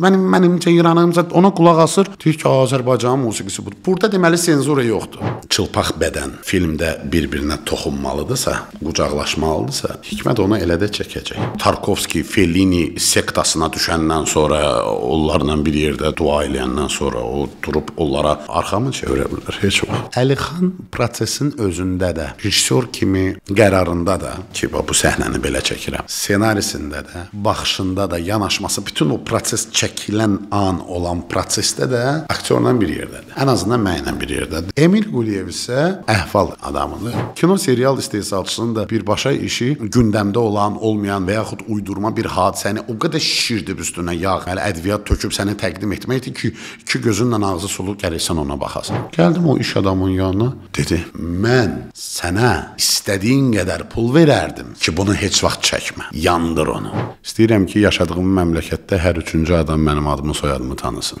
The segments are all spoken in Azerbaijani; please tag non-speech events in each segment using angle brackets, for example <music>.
Mənim mənimcə İranımca ona qulaq asır. Deyir ki, Azərbaycan musiqisi budur. Burada deməli senzura yoxdur. Çılpaq bədən filmdə bir-birinə toxunmalıdırsa, qucaqlaşmalıdırsa, Hikmət onu elə də çəkəcək. Tarkovski, Fellini sektasına düşəndən sonra, onlarla bir yerdə dua eləyəndən sonra o durub onlara arxamı çevirə bilər heç vaxt. Əlixan prosesin özündə də, rejissor kimi qərarında da ki, bu səhnəni belə çəkirəm. Ssenarisində də, baxışında da, yanaşması, bütün o proses çəkilən an olan prosesdə də aktyorla bir yerdədir. Ən azından mənlə bir yerdədir. Emil Quliyev isə əhval adamıdır. Kino serial istehsalçısının da birbaşa işi gündəmdə olan, olmayan və yaxud uydurma bir hadisəni o qədər şişirdib üstünə yağ, hələ ədviyyat töküb sənə təqdim etməkdir ki, iki gözünlə ağzı sulu gəlirsən ona baxasan. Gəldim o iş adamının yanına, dedi: "Mən sənə istədiyin qədər pul verərdim ki, bunu heç vaxt çəkmə. Yandır onu." İstəyirəm ki, yaşadığım məmləkətdə hər üçüncü adam mənim adımı, soyadımı tanısın.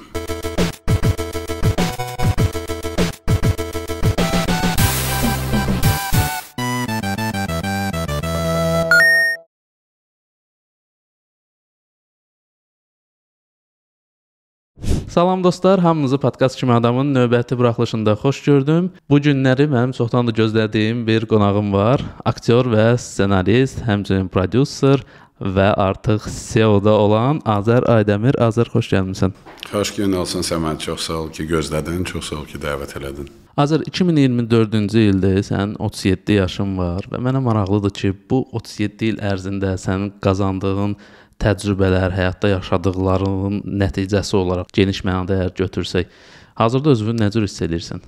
Salam dostlar, hamınızı podkast kimi adamın növbəti buraxılışında xoş gördüm. Bu günləri mənim çoxdan da gözlədiyim bir qonağım var. Aktyor və ssenarist, həmçinin prodüser və artıq SEO-da olan Azər Aydəmir. Azər, xoş gəlmisən. Xoş gəlmisən Səməd. Çox sağ ol ki, gözlədin, çox sağ ol ki, dəvət elədin. Azər, 2024-cü ildə sənin 37 yaşın var və mənə maraqlıdır ki, bu 37 il ərzində sənin qazandığın təcrübələr, həyatda yaşadıqlarının nəticəsi olaraq geniş mənada əgər götürsək, hazırda özünü necə hiss edirsən?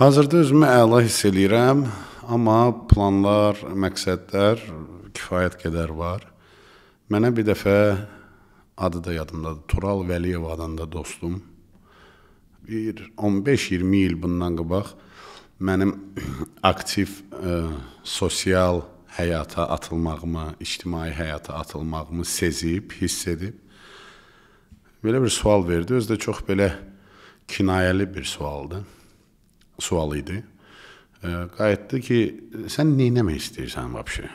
Hazırda özümü əla hiss eləyirəm, amma planlar, məqsədlər kifayət qədər var. Mənə bir dəfə adı da yadımdadır. Tural Vəliyev adında dostum bir 15-20 il bundan qabaq mənim <clears throat> aktiv ə, e, sosial həyata atılmağımı, ictimai həyata atılmağımı sezib, hiss edib belə bir sual verdi. Özü də çox belə kinayəli bir sualdı. Sual idi. E, qayıtdı ki, sən nə etmək istəyirsən vəbşə?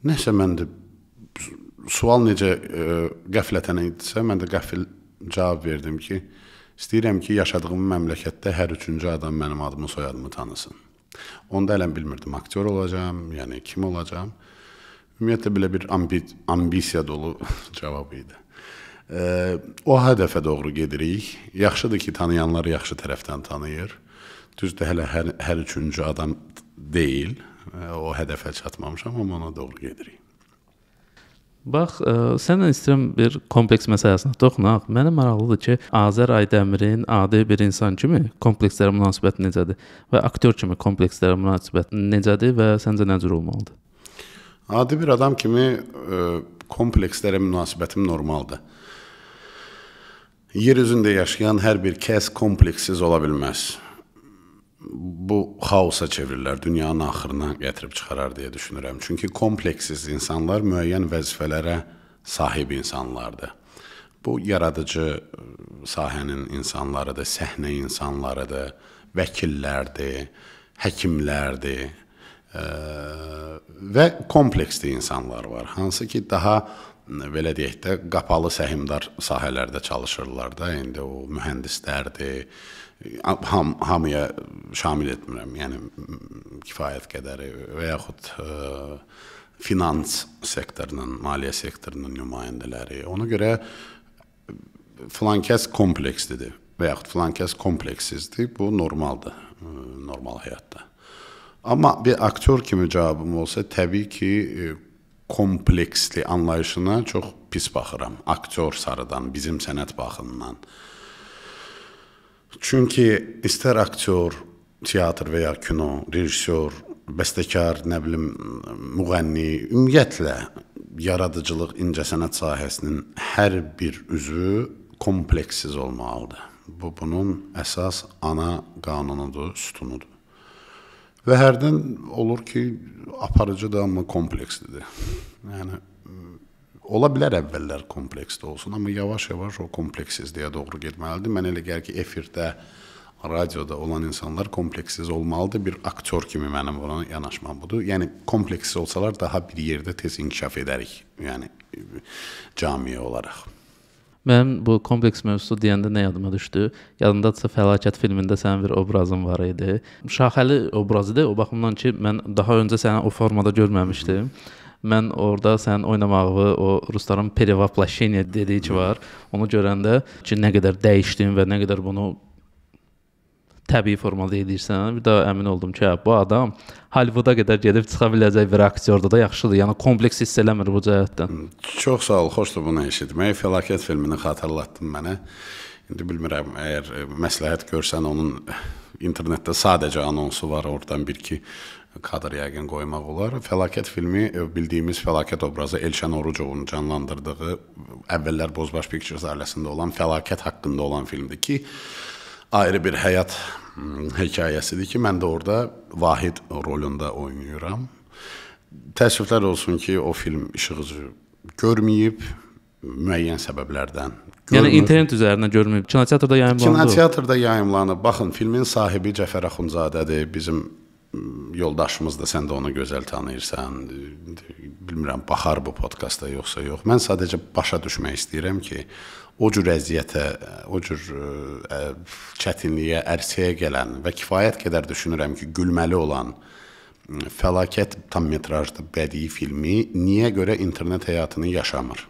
Nəsə məndə sual necə ə, e, qəflətən idisə, mən də qəfil cavab verdim ki, istəyirəm ki, yaşadığım məmləkətdə hər üçüncü adam mənim adımı, soyadımı tanısın. Onda elə bilmirdim aktyor olacağam, yəni kim olacağam. Ümumiyyətlə belə bir ambi ambisiya dolu <laughs> cavab idi. E, o hədəfə doğru gedirik. Yaxşıdır ki, tanıyanlar yaxşı tərəfdən tanıyır. Düzdür, hələ hər, hər üçüncü adam deyil, o hədəfə çatmamışam, amma ona doğru gedirik. Bax, ə, səndən istəyirəm bir kompleks məsələsinə toxunaq. Mənə maraqlıdır ki, Azər Aydəmirin adi bir insan kimi komplekslərə münasibəti necədir və aktyor kimi komplekslərə münasibəti necədir və səncə nə cür olmalıdır? Adi bir adam kimi ə, komplekslərə münasibətim normaldır. Yer üzündə yaşayan hər bir kəs kompleksiz ola bilməz bu xaosa çevirilər, dünyanın axırına gətirib çıxarar deyə düşünürəm. Çünki kompleksiz insanlar müəyyən vəzifələrə sahib insanlardır. Bu yaradıcı sahənin insanlarıdır, səhnə insanlarıdır, vəkillərdir, həkimlərdir ə, və kompleksli insanlar var. Hansı ki, daha belə deyək də qapalı səhmdar sahələrdə çalışırlar da. İndi o mühəndislərdir, ham, hamıya şamil etmirəm. Yəni kifayət qədəri və yaxud ə, e, finans sektorunun, maliyyə sektorunun nümayəndələri. Ona görə filan kəs komplekslidir və yaxud filan kəs kompleksizdir. Bu normaldır, e, normal həyatda. Amma bir aktyor kimi cavabım olsa, təbii ki, e, kompleksli anlayışına çox pis baxıram. Aktyor sarıdan, bizim sənət baxımından. Ə, Çünki istər aktyor, teatr və ya kino, rejissor, bəstəkar, nə bilim, müğənni, ümumiyyətlə yaradıcılıq incəsənət sahəsinin hər bir üzvü kompleksiz olmalıdır. Bu bunun əsas ana qanunudur, sütunudur. Və hərdən olur ki, aparıcı da amma komplekslidir. Yəni Ola bilər əvvəllər kompleksdə olsun, amma yavaş-yavaş o kompleksizliyə doğru getməlidir. Mən elə gəlir ki, efirdə, radioda olan insanlar kompleksiz olmalıdır. Bir aktyor kimi mənim ona yanaşmam budur. Yəni kompleksiz olsalar daha bir yerdə tez inkişaf edərik. Yəni cəmiyyət olaraq. Mənim bu kompleks mövzusu deyəndə nə yadıma düşdü? Yadımdadsa Fəlakət filmində sənin bir obrazın var idi. Şaxəli obrazıdır o baxımdan ki, mən daha öncə səni o formada görməmişdim. Hı -hı mən orada sənin oynamağı, o rusların перевоплощение dediyi ki var, onu görəndə ki nə qədər dəyişdin və nə qədər bunu təbii formada edirsən. Bir daha əmin oldum ki, hə, bu adam Hollywood-a qədər gedib çıxa biləcək bir aktyordur da, yaxşıdır. Yəni kompleks hiss eləmir bu cəhətdən. Çox sağ ol, xoşdur bunu eşitmək. Fəlakət filmini xatırlatdın mənə. İndi bilmirəm, əgər məsləhət görsən onun internetdə sadəcə anonsu var, oradan bir-iki kadr yəqin qoymaq olar. Fəlakət filmi e, bildiyimiz fəlakət obrazı Elşən Orucovun canlandırdığı əvvəllər Bozbaş Pictures ailəsində olan fəlakət haqqında olan filmdir ki, ayrı bir həyat hmm, hekayəsidir ki, mən də orada Vahid rolunda oynayıram. Təəssüflər olsun ki, o film işıq üzü görməyib müəyyən səbəblərdən. Yəni görmür. Yəni internet üzərindən görməyib. Kinoteatrda yayımlanıb. Kinoteatrda yayımlanıb. Baxın, filmin sahibi Cəfər Axundzadədir, bizim yoldaşımız da sən də onu gözəl tanıyırsan. Bilmirəm baxar bu podkasta yoxsa yox. Mən sadəcə başa düşmək istəyirəm ki, o cür əziyyətə, o cür e, ə, çətinliyə, ərsəyə gələn və kifayət qədər düşünürəm ki, gülməli olan fəlakət tam metrajlı bədii filmi niyə görə internet həyatını yaşamır?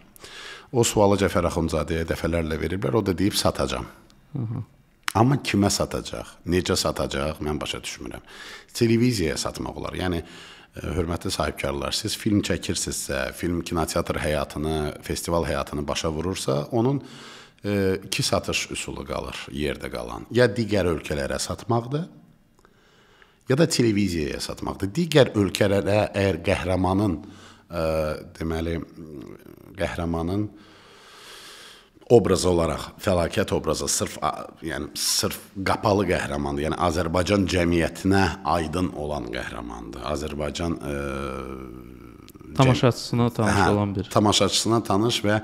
O sualı Cəfər Axundzadəyə dəfələrlə veriblər, o da deyib satacam. Hı -hı. Amma kimə satacaq, necə satacaq, mən başa düşmürəm. Televiziyaya satmaq olar. Yəni e, hörmətli sahibkarlar, siz film çəkirsinizsə, film kinoteatr həyatını, festival həyatını başa vurursa, onun e, iki satış üsulu qalır, yerdə qalan. Ya digər ölkələrə satmaqdır, ya da televiziyaya satmaqdır. Digər ölkələrə əgər qəhrəmanın ə, e, deməli qəhrəmanın obraz olaraq fəlakət obrazı sırf yəni sırf qapalı qəhrəmandır. Yəni Azərbaycan cəmiyyətinə aydın olan qəhrəmandır. Azərbaycan e, ə, tamaşaçısına tanış hə, olan bir tamaşaçısına tanış və ə,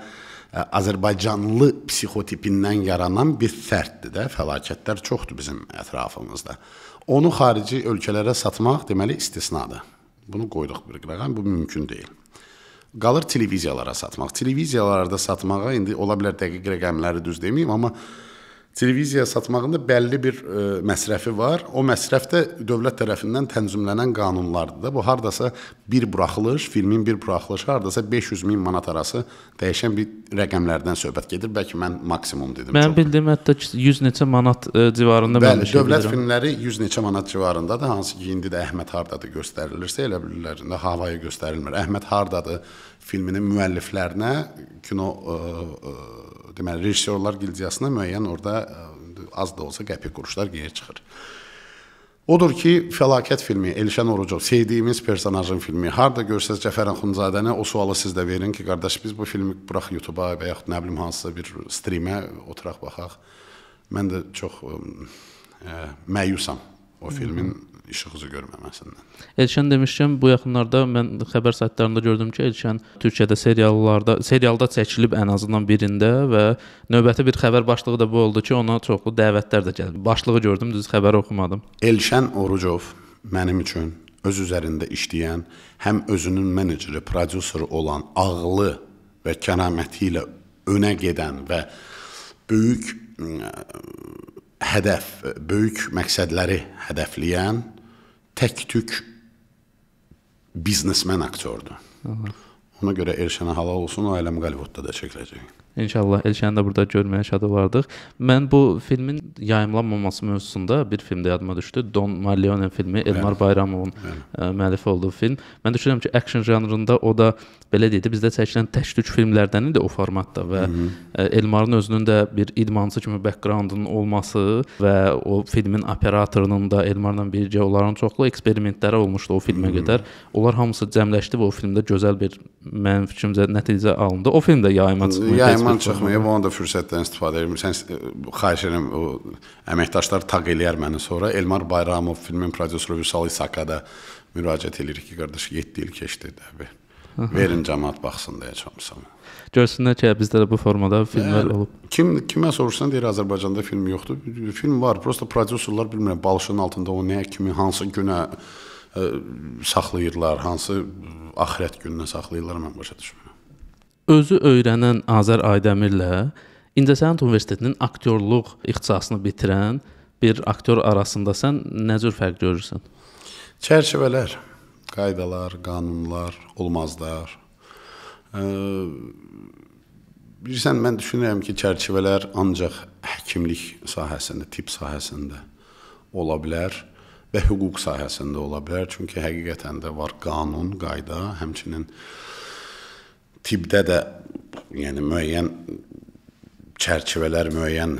e, Azərbaycanlı psixotipindən yaranan bir fərddir də. Fəlakətlər çoxdur bizim ətrafımızda. Onu xarici ölkələrə satmaq deməli istisnadır. Bunu qoyduq bir qırağa, bu mümkün deyil. Qalır televiziyalara satmaq, televiziyalarda satmağa indi ola bilər dəqiq rəqəmləri düz deməyim, amma televiziya satmağında bəlli bir ə, e, məsrəfi var. O məsrəf də dövlət tərəfindən tənzimlənən qanunlardır da. Bu hardasa bir buraxılış, filmin bir buraxılışı hardasa 500 min manat arası dəyişən bir rəqəmlərdən söhbət gedir. Bəlkə mən maksimum dedim. Mən çox. bildiyim hətta 100 neçə manat ə, e, civarında Bəli, mən dövlət bilirəm. filmləri 100 neçə manat civarındadır. Hansı ki, indi də Əhməd hardadır göstərilirsə, elə bilirlərində havaya göstərilmir. Əhməd hardadır filminin müəlliflərinə kino ə, e, ə, deməli rejissorlar gildiyasına müəyyən orada e, az da olsa qəpik quruşlar geri çıxır. Odur ki, fəlakət filmi, Elşən Orucov, sevdiyimiz personajın filmi, harda görsəz Cəfər Axundzadəni o sualı siz də verin ki, qardaş biz bu filmi burax YouTube-a və yaxud nə bilim hansısa bir streamə oturaq baxaq. Mən də çox ə, e, e, məyusam o filmin işıq üzü görməməsindən. Elşən demişkən, bu yaxınlarda mən xəbər saytlarında gördüm ki, Elşən Türkiyədə seriallarda, serialda çəkilib ən azından birində və növbəti bir xəbər başlığı da bu oldu ki, ona çoxlu dəvətlər də gəldi. Başlığı gördüm, düz xəbəri oxumadım. Elşən Orucov mənim üçün öz üzərində işləyən, həm özünün meneceri, prodüseri olan, ağlı və kəraməti ilə önə gedən və böyük ə, hədəf, böyük məqsədləri hədəfləyən tək-tük biznesmen aktyordur. Aha. Ona görə Elşənə halal olsun, o Ələm Qalvodda da çəkiləcək. İnşallah Elşəni də burada görməyə şad olardıq. Mən bu filmin yayımlanmaması mövzusunda bir filmdə yadıma düşdü. Don Marleone filmi, Elmar Bayramovun e, müəllif olduğu film. Mən düşünürəm ki, action janrında o da belə deyildi. Bizdə çəkilən təşdük filmlərdən idi o formatda və Hı -hı. E, Elmarın özünün də bir idmançı kimi backgroundunun olması və o filmin operatorunun da Elmarla birgə onların çoxlu eksperimentləri olmuşdu o filmə Hı -hı. qədər. Onlar hamısı cəmləşdi və o filmdə gözəl bir mənim fikrimcə nəticə alındı. O film də yayıma çıxmayıb. Yayıma zaman çıxmayıb, ona da fürsətdən istifadə edirəm. Sən xahiş edirəm o əməkdaşlar taq eləyər məni sonra. Elmar Bayramov filmin prodüseri Vüsal İsaka da müraciət eləyirik ki, qardaş 7 il keçdi dəbi. Verin cəmaət baxsın deyə çoxsam. Görsünlər ki, bizdə də bu formada filmlər olub. Kim kimə soruşsan deyir Azərbaycanda film yoxdur. Film var, prosta prodüserlər bilmirəm balışın altında o nəyə kimi hansı günə ə, saxlayırlar, hansı axirət gününə saxlayırlar mən başa düşmürəm. Özü öyrənən Azər Aydəmirlə İncəsənət Universitetinin aktyorluq ixtisasını bitirən bir aktyor arasında sən nə cür fərq görürsən? Çərçivələr, qaydalar, qanunlar, olmazlar. E, bilirsən mən düşünürəm ki, çərçivələr ancaq həkimlik sahəsində, tibb sahəsində ola bilər və hüquq sahəsində ola bilər. Çünki həqiqətən də var qanun, qayda, həmçinin e, tibbdə də yəni müəyyən çərçivələr, müəyyən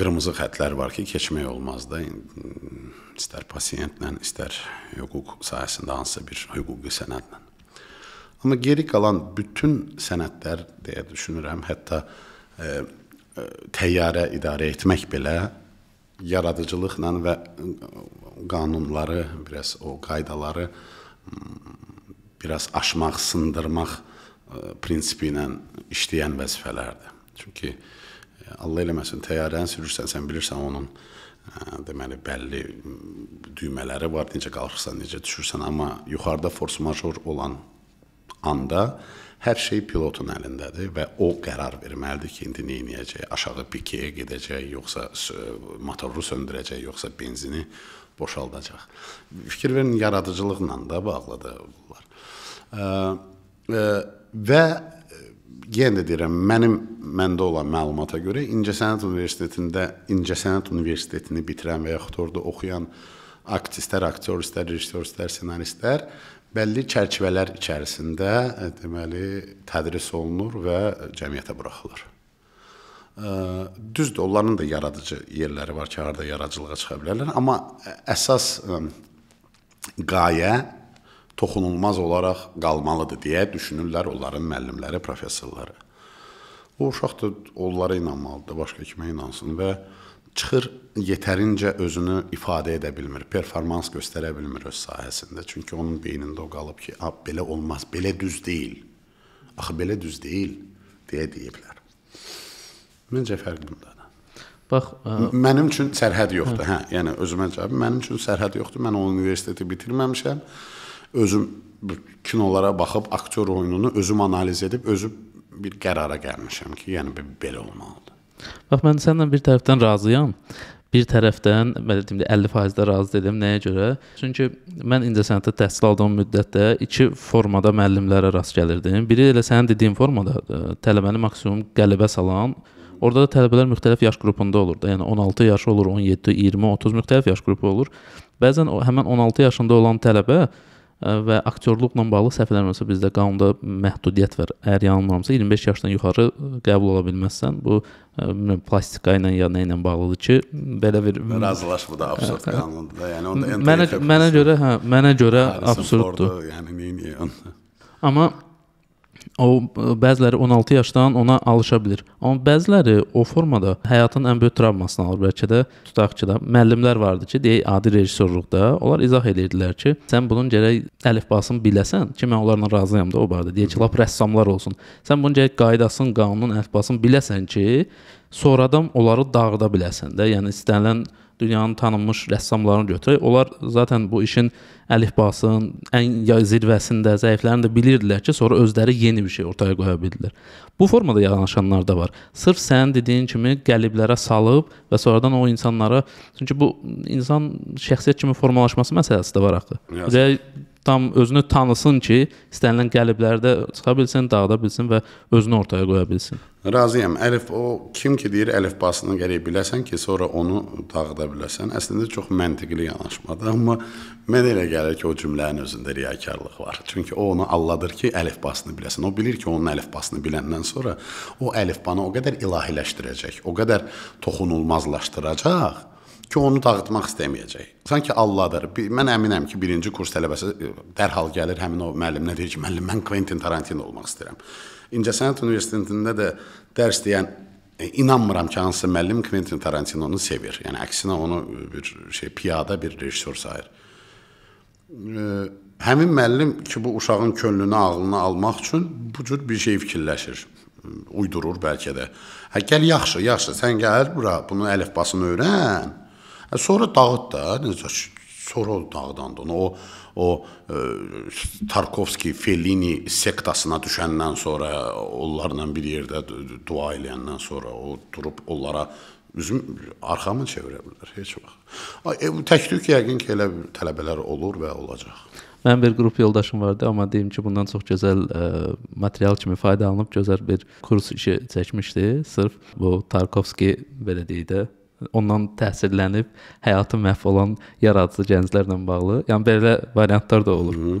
qırmızı xətlər var ki, keçmək olmaz da. İstər pasiyentlə, istər hüquq sahəsində hansısa bir hüquqi sənədlə. Amma geri qalan bütün sənədlər deyə düşünürəm, hətta e, e təyyarə idarə etmək belə yaradıcılıqla və qanunları, biraz o qaydaları biraz aşmaq, sındırmaq prinsipi ilə işləyən vəzifələrdir. Çünki e, Allah eləməsin, təyyarəni sürürsən, sən bilirsən onun e, deməli bəlli düymələri var, necə qalxırsan, necə düşürsən, amma yuxarıda force major olan anda hər şey pilotun əlindədir və o qərar verməlidir ki, indi nə edəcək? Aşağı pikiyə gedəcək, yoxsa e, motoru söndürəcək, yoxsa benzini boşaldacaq. Fikir verin, yaradıcılıqla da bağlıdır bunlar. Ə, ə, və e, yenə də deyirəm, mənim məndə olan məlumata görə İncəsənət Universitetində İncəsənət Universitetini bitirən və yaxud orada oxuyan artistlər, aktyor, istər rejissor, istər ssenaristlər bəlli çərçivələr içərisində e, deməli tədris olunur və cəmiyyətə buraxılır. E, düzdür, onların da yaradıcı yerləri var ki, harda yaradıcılığa çıxa bilərlər, amma əsas qayə toxunulmaz olaraq qalmalıdır deyə düşünürlər onların müəllimləri, professorları. O uşaq da onlara inanmalıdır, başqa kimə inansın və çıxır yetərincə özünü ifadə edə bilmir, performans göstərə bilmir öz sahəsində. Çünki onun beynində o qalıb ki, belə olmaz, belə düz deyil. Axı belə düz deyil deyə deyiblər. Məncə fərq bundadır. Bax, ə... mənim üçün sərhəd yoxdur. Hə, hə yəni özümə cavab, mənim üçün sərhəd yoxdur. Mən o universiteti bitirməmişəm özüm kinolara baxıb aktyor oyununu özüm analiz edib özüm bir qərara gəlmişəm ki, yəni belə olmalıdır. Bax mən səninlə bir tərəfdən razıyam. Bir tərəfdən belə deyim də 50% də razı dedim. Nəyə görə? Çünki mən incəsənətdə təhsil aldığım müddətdə iki formada müəllimlərə rast gəlirdim. Biri elə sənin dediyin formada e, tələbəni maksimum qələbə salan Orada da tələbələr müxtəlif yaş qrupunda olur da. Yəni 16 yaşı olur, 17, 20, 30 müxtəlif yaş qrupu olur. Bəzən o həmin 16 yaşında olan tələbə və aktyorluqla bağlı səhv eləmirəmsə bizdə qanunda məhdudiyyət var. Əgər yanılmıramsa 25 yaşdan yuxarı qəbul ola bilməzsən. Bu bilmirəm plastika ilə ya nə ilə bağlıdır ki, belə bir razılaşma da absurd hə, hə. qanundur da. Yəni onda mənə mənə görə hə, mənə görə absurddur. Yəni 1 milyon. Amma O e, bəziləri 16 yaşdan ona alışa bilir. Amma bəziləri o formada həyatın ən böyük travmasını alır. Bəlkə də tutaq ki, də müəllimlər vardı ki, deyək adi rejissorluqda onlar izah edirdilər ki, sən bunun gərək əlifbasını biləsən ki, mən onlarla razıyam da o barədə. Deyək ki, lap rəssamlar olsun. Sən bunun gərək qaydasını, qanunun, əlifbasını biləsən ki, sonradan onları dağıda biləsən də. Yəni istənilən dünyanın tanınmış rəssamlarını götürək, onlar zaten bu işin əlifbasının ən zirvəsində zəiflərini də bilirdilər ki, sonra özləri yeni bir şey ortaya qoya bildilər. Bu formada yanaşanlar da var. Sırf sənin dediyin kimi qəliblərə salıb və sonradan o insanlara, çünki bu insan şəxsiyyət kimi formalaşması məsələsi də var axı. Ürək tam özünü tanısın ki, istənilən qəliblərdə çıxa bilsin, dağıda bilsin və özünü ortaya qoya bilsin. Razıyam. Əlif o kim ki deyir əlifbasını gərək biləsən ki, sonra onu dağıda biləsən. Əslində çox məntiqli yanaşmadır, amma mənə elə gəlir ki, o cümlənin özündə riyakarlıq var. Çünki o onu alladır ki, əlifbasını biləsən. O bilir ki, onun əlifbasını biləndən sonra o əlifbanı o qədər ilahiləşdirəcək, o qədər toxunulmazlaşdıracaq ki, onu dağıtmaq istəməyəcək. Sanki Allahdır. Mən əminəm ki, birinci kurs tələbəsi e, dərhal gəlir həmin o müəllim nə deyir ki, müəllim mən Quentin Tarantino olmaq istəyirəm. İncəsənət Universitetində də dərs deyən e, inanmıram ki, hansısa müəllim Quentin Tarantinonu sevir. Yəni əksinə onu bir şey piyada bir rejissor sayır. E, həmin müəllim ki, bu uşağın könlünü ağlına almaq üçün bu cür bir şey fikirləşir. E, uydurur bəlkə də. Hə gəl yaxşı, yaxşı, sən gəl bura, bunun əlifbasını öyrən. Hə sonra dağıt da, necə sonra dağıdan da. O o ə, e, Tarkovski, Fellini sektasına düşəndən sonra, onlarla bir yerdə dua eləyəndən sonra o durub onlara üzüm arxamı çevirə bilər heç vaxt. Ay e, bu təklif yəqin ki elə tələbələr olur və olacaq. Mənim bir qrup yoldaşım vardı, amma deyim ki, bundan çox gözəl ə, e, material kimi faydalanıb gözəl bir kurs işi çəkmişdi. Sırf bu Tarkovski belə deyək də ondan təsirlənib həyatı məhv olan yaradıcı gənclərlə bağlı. Yəni belə variantlar da olur. Hı -hı.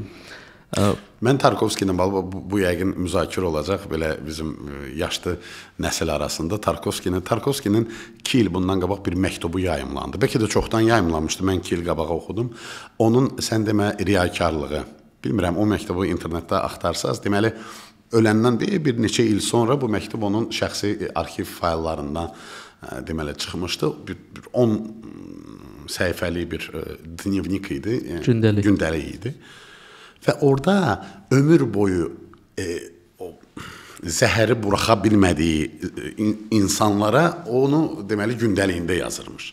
Mən Tarkovski ilə bağlı bu, bu yəqin müzakirə olacaq belə bizim e, yaşlı nəsil arasında Tarkovskinin Tarkovskinin 2 il bundan qabaq bir məktubu yayımlandı. Bəlkə də çoxdan yayımlanmışdı. Mən 2 il qabağa oxudum. Onun sən demə riyakarlığı. Bilmirəm o məktubu internetdə axtarsaz, deməli öləndən deyil, bir neçə il sonra bu məktub onun şəxsi e, arxiv fayllarından deməli çıxmışdı. Bir, bir 10 səhifəli bir e, dnevnik idi, yəni gündəlik, gündəlik idi. Və orada ömür boyu e, o zəhəri buraxa bilmədiyi e, insanlara onu deməli gündəliyində yazırmış.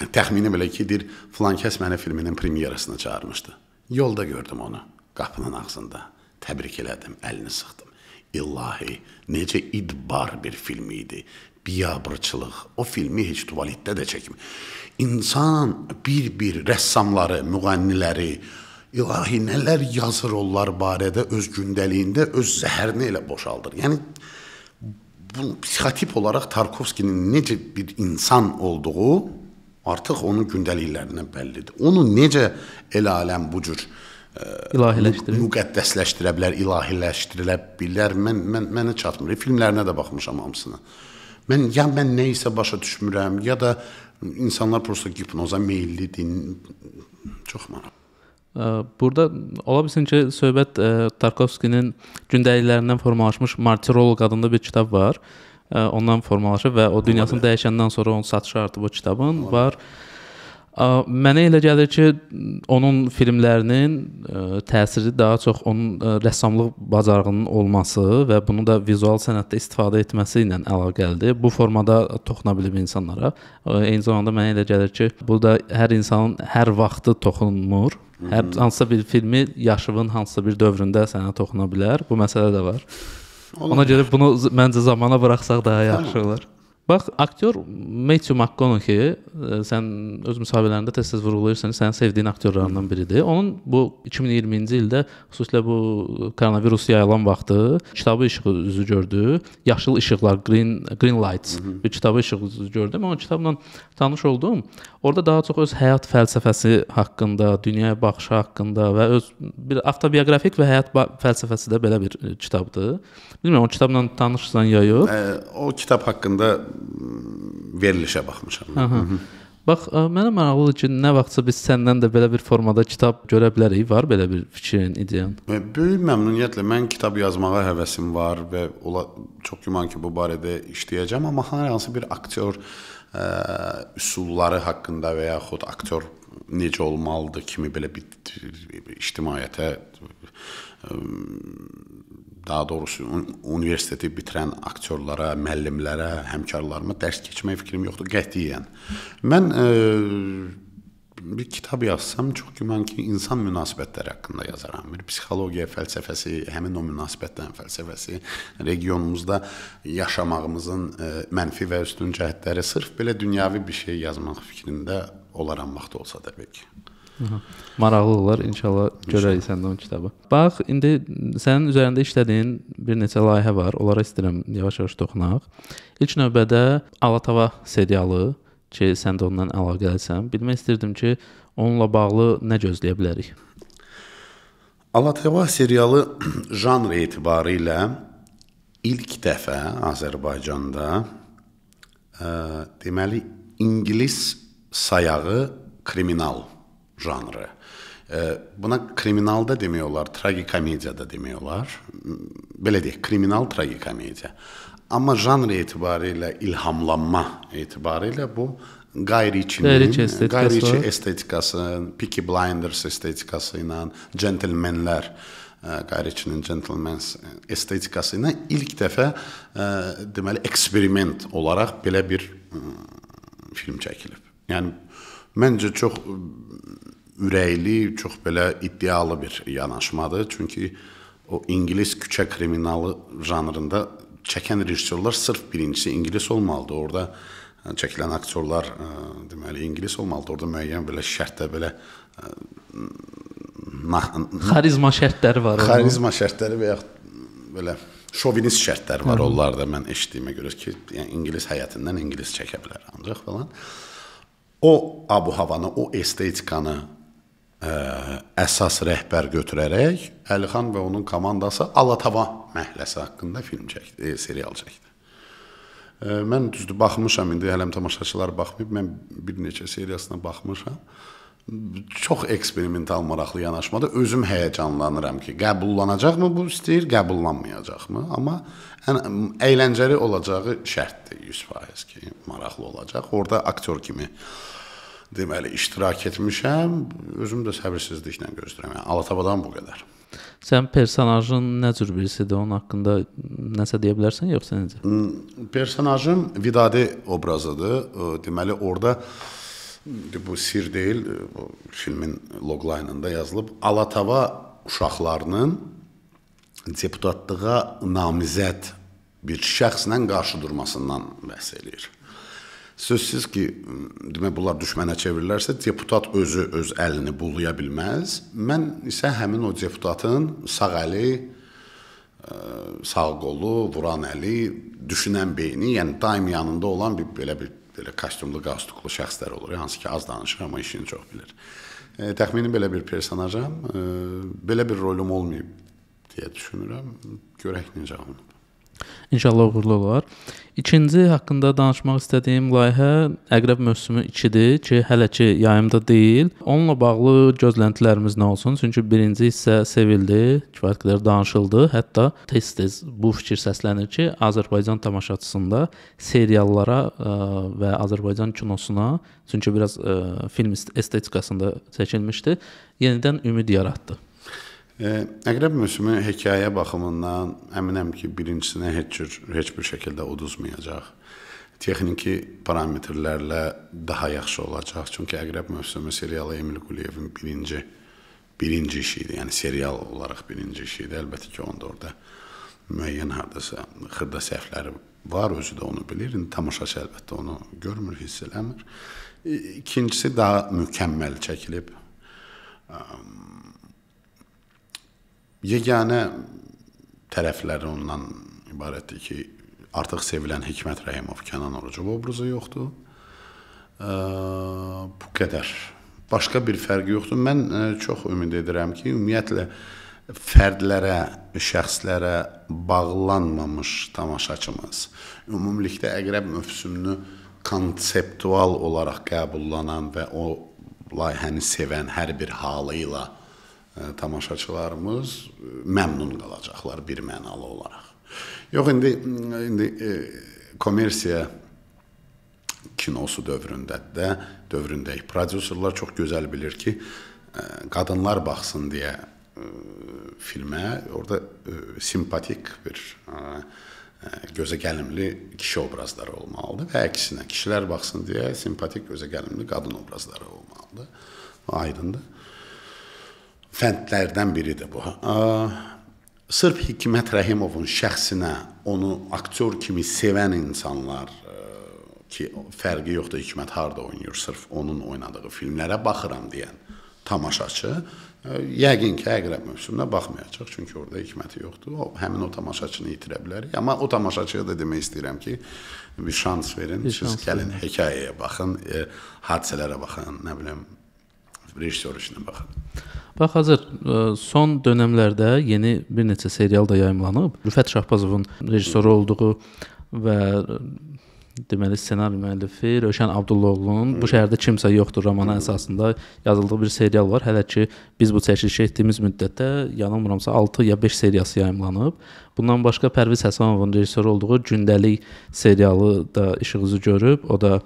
Yəni təxminən belə ki, deyir, filan kəs məni filminin premyerasına çağırmışdı. Yolda gördüm onu qapının ağzında. Təbrik elədim, əlini sıxdım. İlahi, Necə idbar bir film idi. Biyabrçılıq. O filmi heç tualetdə də çəkmir. İnsan bir-bir rəssamları, müğənniləri, ilahi nələr yazır onlar barədə öz gündəliyində öz zəhərini elə boşaldır. Yəni bu psixotip olaraq Tarkovskinin necə bir insan olduğu artıq onun gündəliklərindən bəllidir. Onu necə el aləm bu cür ilahiləşdirib. Müqəddəsləşdirə bilər, ilahiləşdirilə bilər. Mən mən mənə çatmır. Filmlərinə də baxmışam hamısına. Mən ya mən nə isə başa düşmürəm, ya da insanlar prosta hipnoza meyllidir. Çox maraqlı. Burada ola bilsin ki, söhbət Tarkovskinin gündəliklərindən formalaşmış Martiroloq adında bir kitab var. Ondan formalaşıb və o dünyasını dəyişəndən sonra onun satışı artıb o kitabın var. var Mənə elə gəlir ki, onun filmlərinin e, təsiri daha çox onun e, rəssamlıq bacarığının olması və bunu da vizual sənətdə istifadə etməsi ilə əlaqəlidir. Bu formada toxuna bilib insanlara. E, eyni zamanda mənə elə gəlir ki, bu da hər insanın hər vaxtı toxunmur. Hər hansısa bir filmi yaşının hansısa bir dövründə sənə toxuna bilər. Bu məsələ də var. Ona görə bunu məncə zamana buraxsaq daha yaxşı olar. Bax, aktyor Matthew McConaughey, e, sən öz müsahibələrində tez-tez vurğulayırsan, sənin sevdiyin aktyorlardan biridir. Onun bu 2020-ci ildə xüsusilə bu koronavirus yayılan vaxtı kitabı işıq üzü gördü. Yaşıl işıqlar, Green Green Lights bir kitabı işıq üzü gördüm. Onun kitabla tanış oldum. Orada daha çox öz həyat fəlsəfəsi haqqında, dünyaya baxışı haqqında və öz bir avtobioqrafik və həyat fəlsəfəsi də belə bir e, kitabdır. Bilmirəm, o kitabla tanışsan ya yox? Ə, o kitab haqqında verilişə baxmışam. Aha. Hı -hı. Bax, mənə maraqlıdır ki, nə vaxtsa biz səndən də belə bir formada kitab görə bilərik. Var belə bir fikrin, ideyan? Böyük məmnuniyyətlə. Mən kitab yazmağa həvəsim var və ola çox güman ki, bu barədə işləyəcəm, amma hər hansı bir aktyor ə, üsulları haqqında və yaxud aktyor necə olmalıdır kimi belə bir ictimaiyyətə ə, daha doğrusu universiteti bitirən aktyorlara, müəllimlərə, həmkarlarıma dərs keçmək fikrim yoxdur qətiyyən. Mən ə, e, bir kitab yazsam çox güman ki, insan münasibətləri haqqında yazaram. Bir psixologiya fəlsəfəsi, həmin o münasibətlərin fəlsəfəsi, regionumuzda yaşamağımızın ə, e, mənfi və üstün cəhətləri sırf belə dünyavi bir şey yazmaq fikrində olaram vaxt olsa da bəlkə. Maraqlıdırlar. İnşallah görərik səndən o kitabı. Bax, indi sənin üzərində işlədiyin bir neçə layihə var. Onlara istəyirəm yavaş-yavaş toxunaq. İlk növbədə Alatava serialı ki, sən də ondan əlaqəlisən. Bilmək istirdim ki, onunla bağlı nə gözləyə bilərik? Alatava serialı <clears throat> janr etibarı ilə ilk dəfə Azərbaycanda ə, e, deməli ingilis sayağı kriminal janrı. Buna kriminal da demək olar, tragikomediya da demək olar. Belə deyək, kriminal tragikomediya. Amma janr etibarilə, ilhamlanma etibarilə bu qeyri-içinin, qeyri-içi estetikası, qeyri estetikası Peaky Blinders estetikası ilə, Gentlemanlər Qeyri-içinin Gentlemans estetikası ilə ilk dəfə ə, deməli eksperiment olaraq belə bir ə, film çəkilib. Yəni Məncə çox ürəkli, çox belə iddialı bir yanaşmadır. Çünki o ingilis küçə kriminalı janrında çəkən rejissorlar sırf birincisi ingilis olmalıdır. Orda e, çəkilən aktyorlar e, deməli ingilis olmalıdır. Orda müəyyən belə şərtdə belə e, xarizma şərtləri var. Xarizma şərtləri və ya belə şovinist şərtlər var onlarda mən eşitdiyimə görə ki, yəni ingilis həyətindən ingilis çəkə bilər ancaq falan. Ə, o abhavanı, o estetikanı ə, e, əsas rəhbər götürərək Əlixan və onun komandası Alatava məhləsi haqqında film çəkdi, e, serial çəkdi. Ə, e, mən düzdür baxmışam indi, hələm tamaşaçılar baxmayıb, mən bir neçə seriyasına baxmışam çox eksperimental maraqlı yanaşmada özüm həyəcanlanıram ki, qəbullanacaqmı bu istəyir, qəbullanmayacaqmı? Amma ən əyləncəli olacağı şərtdir 100% ki, maraqlı olacaq. Orda aktyor kimi deməli iştirak etmişəm. Özüm də səbirsizliklə gözləyirəm. Yəni, Alatabadan bu qədər. Sən personajın nə cür birisidir? Onun haqqında nəsə deyə bilərsən, yoxsa necə? Hmm, personajım Vidadi obrazıdır. Deməli orada bu sir deyil, e, bu filmin loqlaynında yazılıb. Alatava uşaqlarının deputatlığa namizəd bir şəxslə qarşı durmasından bəhs eləyir. Sözsüz ki, demə bunlar düşmənə çevrilərsə, deputat özü öz əlini bulaya bilməz. Mən isə həmin o deputatın sağ əli, e, sağ qolu, vuran əli, düşünən beyni, yəni daim yanında olan bir belə bir elə kostyumlu, qastuklu şəxslər olur, hansı ki, az danışır, amma işini çox bilir. E, təxmini belə bir personajam. E, belə bir rolum olmayıb deyə düşünürəm. Görək necə olub. İnşallah uğurlu olar. İkinci haqqında danışmaq istədiyim layihə Əqrəb mövsümü 2-dir ki, hələ ki yayımda deyil. Onunla bağlı gözləntilərimiz nə olsun? Çünki birinci hissə sevildi, kifayət qədər danışıldı. Hətta tez-tez bu fikir səslənir ki, Azərbaycan tamaşaçısında seriallara ə, e, və Azərbaycan kinosuna, çünki biraz ə, e, film estetikasında çəkilmişdi, yenidən ümid yaratdı. Əqrəb mövsümü hekayə baxımından əminəm ki, birincisinə heç cür heç bir şəkildə uduzmayacaq. Texniki parametrlərlə daha yaxşı olacaq. Çünki Əqrəb mövsümü serialı Emil Quliyevin birinci birinci işi idi. Yəni serial olaraq birinci işi idi. Əlbəttə ki, onda orada müəyyən hardasa xırda səhvləri var, özü də onu bilir. İndi tamaşaçı əlbəttə onu görmür, hiss eləmir. İkincisi daha mükəmməl çəkilib yeganə tərəfləri ondan ibarətdir ki, artıq sevilən Hikmət Rəhimov Kənan Orucov obrazı yoxdur. E, bu qədər. Başqa bir fərq yoxdur. Mən e, çox ümid edirəm ki, ümumiyyətlə fərdlərə, şəxslərə bağlanmamış tamaşaçımız ümumilikdə əqrəb mövsümünü konseptual olaraq qəbullanan və o layihəni sevən hər bir halı ilə tamaşaçılarımız məmnun qalacaqlar bir mənalı olaraq. Yox indi indi e, kommersiya kinosu dövründə də dövründəki prodüserlər çox gözəl bilir ki, e, qadınlar baxsın deyə e, filmə orada e, simpatik bir e, gözə gəlimli kişi obrazları olmalıdır və əksinə kişilər baxsın deyə simpatik gözə gəlimli qadın obrazları olmalıdır. Aydındır fəndlərdən biridir bu. Sırf Hikmət Rəhimovun şəxsinə onu aktyor kimi sevən insanlar e, ki, fərqi yoxdur Hikmət harda oynayır, sırf onun oynadığı filmlərə baxıram deyən tamaşaçı e, yəqin ki, Əqrəb mövsümünə baxmayacaq, çünki orada hikməti yoxdur. O həmin o tamaşaçını itirə bilər. Amma o tamaşaçıya da demək istəyirəm ki, bir şans verin, bir şans siz gəlin verin. hekayəyə baxın, e, hadisələrə baxın, nə bilim rejissor işinə baxın. Bax hazır e, son dövrlərdə yeni bir neçə serial da yayımlanıb. Rüfət Şahbazovun rejissoru olduğu və e, deməli ssenari müəllifi Rövşən Abdullaoğlu'nun Bu şəhərdə kimsə yoxdur romanı əsasında yazıldığı bir serial var. Hələ ki biz bu çəkilişi etdiyimiz müddətdə yanılmıramsa 6 ya 5 seriyası yayımlanıb. Bundan başqa Pərviz Həsənovun rejissoru olduğu Gündəlik serialı da işıq üzü görüb. O da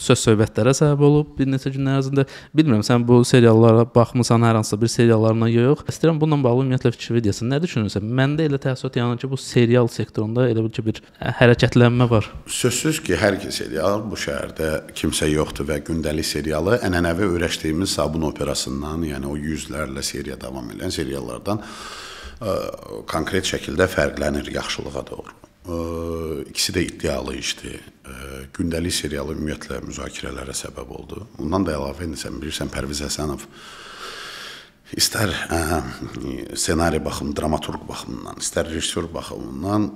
söz-söhbətlərə səbəb olub bir neçə gün ərzində. Bilmirəm, sən bu seriallara baxmısan hər hansısa bir seriallarına yox. İstəyirəm bununla bağlı ümumiyyətlə fikir deyəsən. Nə düşünürsən? Məndə elə təəssürat yaranır ki, bu serial sektorunda elə bir ki bir hərəkətlənmə var. Sözsüz ki, hər kəs serial bu şəhərdə kimsə yoxdur və gündəlik serialı ənənəvi öyrəşdiyimiz Sabun operasından, yəni o yüzlərlə seriya davam edən seriallardan ə, konkret şəkildə fərqlənir yaxşılığa doğru ikisi də iddialı işdi. Gündəlik serialı ümumiyyətlə müzakirələrə səbəb oldu. Ondan da əlavə sən bilirsən Pərviz Həsənov istər ə, ssenari baxımından, dramaturq baxımından, istər rejissor baxımından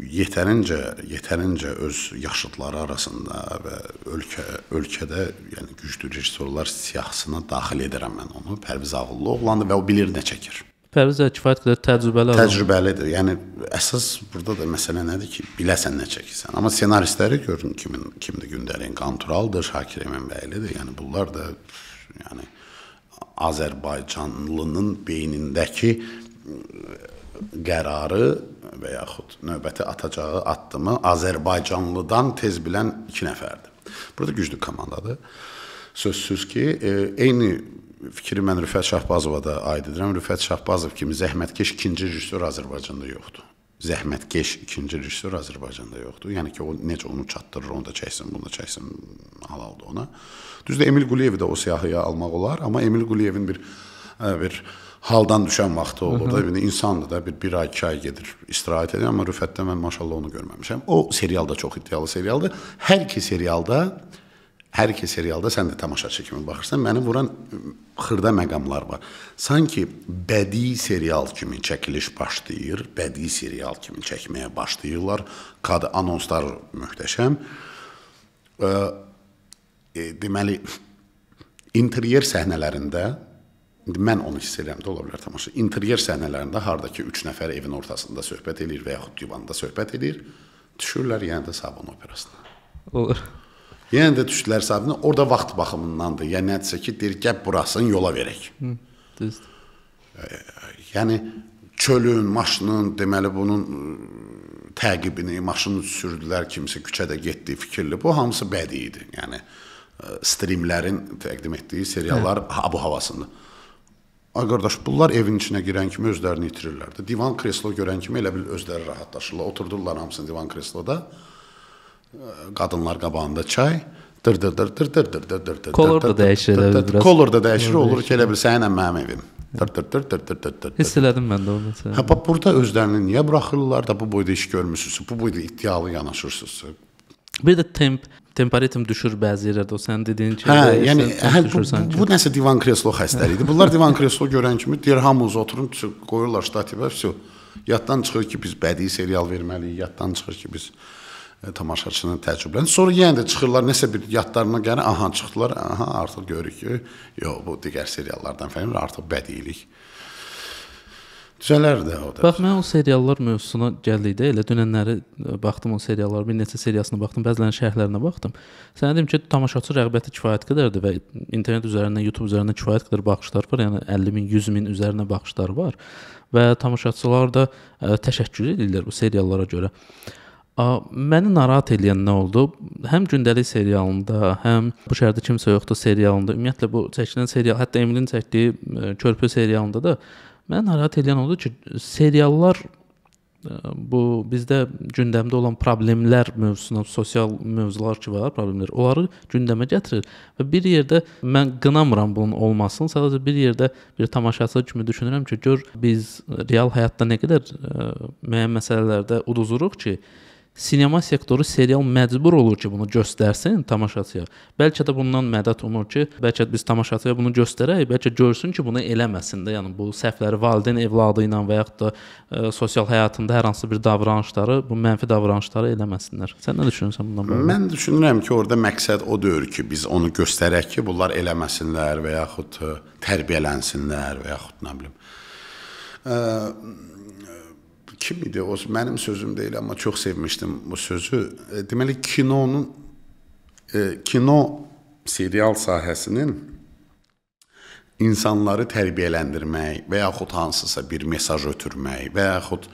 yetərincə yetərincə öz yaşıdları arasında və ölkə ölkədə yəni güclü rejissorlar siyahısına daxil edirəm mən onu. Pərviz Ağullu oğlandı və o bilir nə çəkir. Pərviz də kifayət qədər təcrübəli adamdır. Təcrübəlidir. Yəni əsas burada da məsələ nədir ki, biləsən nə çəkirsən. Amma ssenaristləri görün kimin kimdir gündəliyin Qanturaldır, Şakir Əmənbəylidir. Yəni bunlar da yəni Azərbaycanlının beynindəki qərarı və yaxud növbəti atacağı addımı Azərbaycanlıdan tez bilən iki nəfərdir. Burada güclü komandadır. Sözsüz ki, e, eyni fikri mən Rüfət Şahbazova da aid edirəm. Rüfət Şahbazov kimi zəhmətkeş ikinci rejissor Azərbaycanda yoxdur. Zəhmətkeş ikinci rejissor Azərbaycanda yoxdur. Yəni ki, o necə onu çatdırır, onu da çəksin, bunu da çəksin, halaldır ona. Düzdür, Emil Quliyevi də o siyahıya almaq olar, amma Emil Quliyevin bir e, bir haldan düşən vaxtı olur da, bir insandır da, bir, bir ay, iki ay gedir, istirahət edir, amma Rüfətdə mən maşallah onu görməmişəm. O serial da çox iddialı serialdır. Hər iki serialda Hər iki serialda sən də tamaşaçı kimi baxırsan, məni vuran xırda məqamlar var. Sanki bədii serial kimi çəkiliş başlayır, bədii serial kimi çəkməyə başlayırlar. Kad anonslar möhtəşəm. E, deməli interyer səhnələrində mən onu hiss edirəm də ola bilər tamaşa. İnteryer səhnələrində harda ki 3 nəfər evin ortasında söhbət eləyir və yaxud divanda söhbət eləyir, düşürlər yenə yəni də Sabun operasına. Olur. Yenə yəni də düşdülər səbəbini. Orada vaxt baxımındandır. Yəni nəticə ki, deyir, gəl burasını yola verək. Hı, düzdür. E, yəni çölün, maşının, deməli bunun təqibini, maşını sürdülər, kimsə küçədə getdi, fikirli. Bu hamısı bədii idi. Yəni streamlərin təqdim etdiyi seriallar Hə. bu havasında. Ay qardaş, bunlar evin içinə girən kimi özlərini itirirlər də. Divan kreslo görən kimi elə bil özləri rahatlaşırlar. Oturdurlar hamısını divan kresloda qadınlar qabağında çay dırdır dırdır dırdır dırdır. Kolor da dəyişir elə biraz. Kolor da dəyişir, olur ki, elə bir səninlə mənim evim. Dırdır dırdır dırdır dırdır. Hiss elədim mən də onu. Hə, bax burada özlərini niyə buraxırlar da bu boyda iş görmüsüz, bu boyda iddialı yanaşırsınız. Bir də temp temperatum düşür bəzi yerlərdə. O sənin dediyin kimi. Hə, yəni hə, bu, bu, bu nəsə divan kreslo xəstəliyidir. Bunlar divan kreslo görən kimi deyir hamınız oturun, qoyurlar ştativə, vəsio. Yaddan çıxır ki, biz bədii serial verməliyik, yaddan çıxır ki, biz E, tamaşaçını təəccüblən. Sonra yenə də çıxırlar, nəsə bir yadlarına gəlir, aha çıxdılar, aha artıq görürük ki, yox bu digər seriallardan fərqli, artıq bədiilik. Düzələr də o da. Bax mən o seriallar mövzusuna gəldikdə elə dünənləri e, baxdım o seriallara, bir neçə seriyasına baxdım, bəzilərinin şərhlərinə baxdım. Sənə deyim ki, tamaşaçı rəğbəti kifayət qədərdir və internet üzərindən, YouTube üzərindən kifayət qədər baxışlar var. Yəni 50 min, 100 min üzərinə baxışlar var və tamaşaçılar da ə, e, təşəkkür edirlər bu seriallara görə. Məni narahat eləyən nə oldu? Həm gündəlik serialında, həm bu şəhərdə kimsə yoxdur serialında, ümumiyyətlə bu çəkilən serial, hətta Emilin çəkdiyi e, Körpü serialında da məni narahat eləyən oldu ki, seriallar e, bu bizdə gündəmdə olan problemlər mövzusuna, sosial mövzular ki var, problemlər. Onları gündəmə gətirir və bir yerdə mən qınamıram bunun olmasını, sadəcə bir yerdə bir tamaşaçı kimi düşünürəm ki, gör biz real həyatda nə qədər ə, e, müəyyən məsələlərdə uduzuruq ki, sinema sektoru serial məcbur olur ki, bunu göstərsin tamaşaçıya. Bəlkə də bundan mədət umur ki, bəlkə biz tamaşaçıya bunu göstərək, bəlkə görsün ki, bunu eləməsin də. Yəni bu səhvləri valideyn evladı ilə və yaxud da ə, e, sosial həyatında hər hansı bir davranışları, bu mənfi davranışları eləməsinlər. Sən nə düşünürsən bundan bağlı? Mən düşünürəm ki, orada məqsəd o deyil ki, biz onu göstərək ki, bunlar eləməsinlər və yaxud e, tərbiyələnsinlər və yaxud nə bilim. Ə e, kim idi? O mənim sözüm deyil, amma çox sevmişdim bu sözü. E, deməli kinonun e, kino serial sahəsinin insanları tərbiyələndirmək və yaxud hansısa bir mesaj ötürmək və yaxud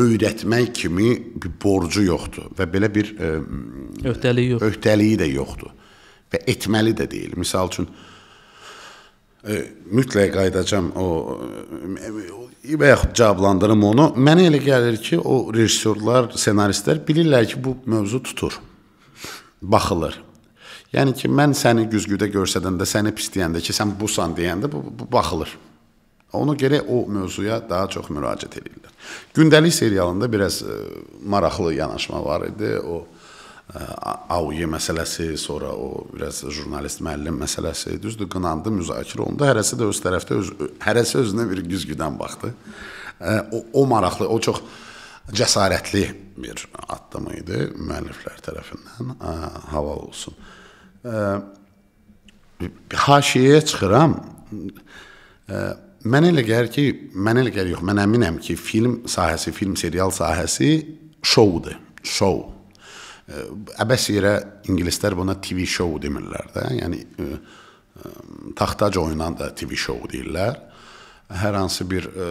öyrətmək kimi bir borcu yoxdur və belə bir e, öhdəliyi yoxdur. Öhdəliyi də yoxdur və etməli də deyil. Məsəl üçün mütləq qayıdacam o e, və yaxud cavablandırım onu. Mənə elə gəlir ki, o rejissorlar, ssenaristlər bilirlər ki, bu mövzu tutur. Baxılır. Yəni ki, mən səni güzgüdə görsədəndə, səni pis deyəndə ki, sən busan deyəndə bu, bu baxılır. Ona görə o mövzuya daha çox müraciət edirlər. Gündəlik serialında biraz e, maraqlı yanaşma var idi. O AUY məsələsi, sonra o biraz jurnalist müəllim məsələsi, düzdür, qınandı, müzakirə olundu. Hərəsi də öz tərəfdə öz hərəsi özünə bir güzgüdən baxdı. O, o maraqlı, o çox cəsarətli bir addım idi müəlliflər tərəfindən. Hava olsun. Haşiyə çıxıram. Mənə elə gəlir ki, mənə elə gəlir yox, mən əminəm ki, film sahəsi, film serial sahəsi şoudur. Şou. Əbəs yerə ingilislər buna TV show demirlər də. Yəni e, e, taxtaca oynanan da TV show deyirlər. Hər hansı bir e,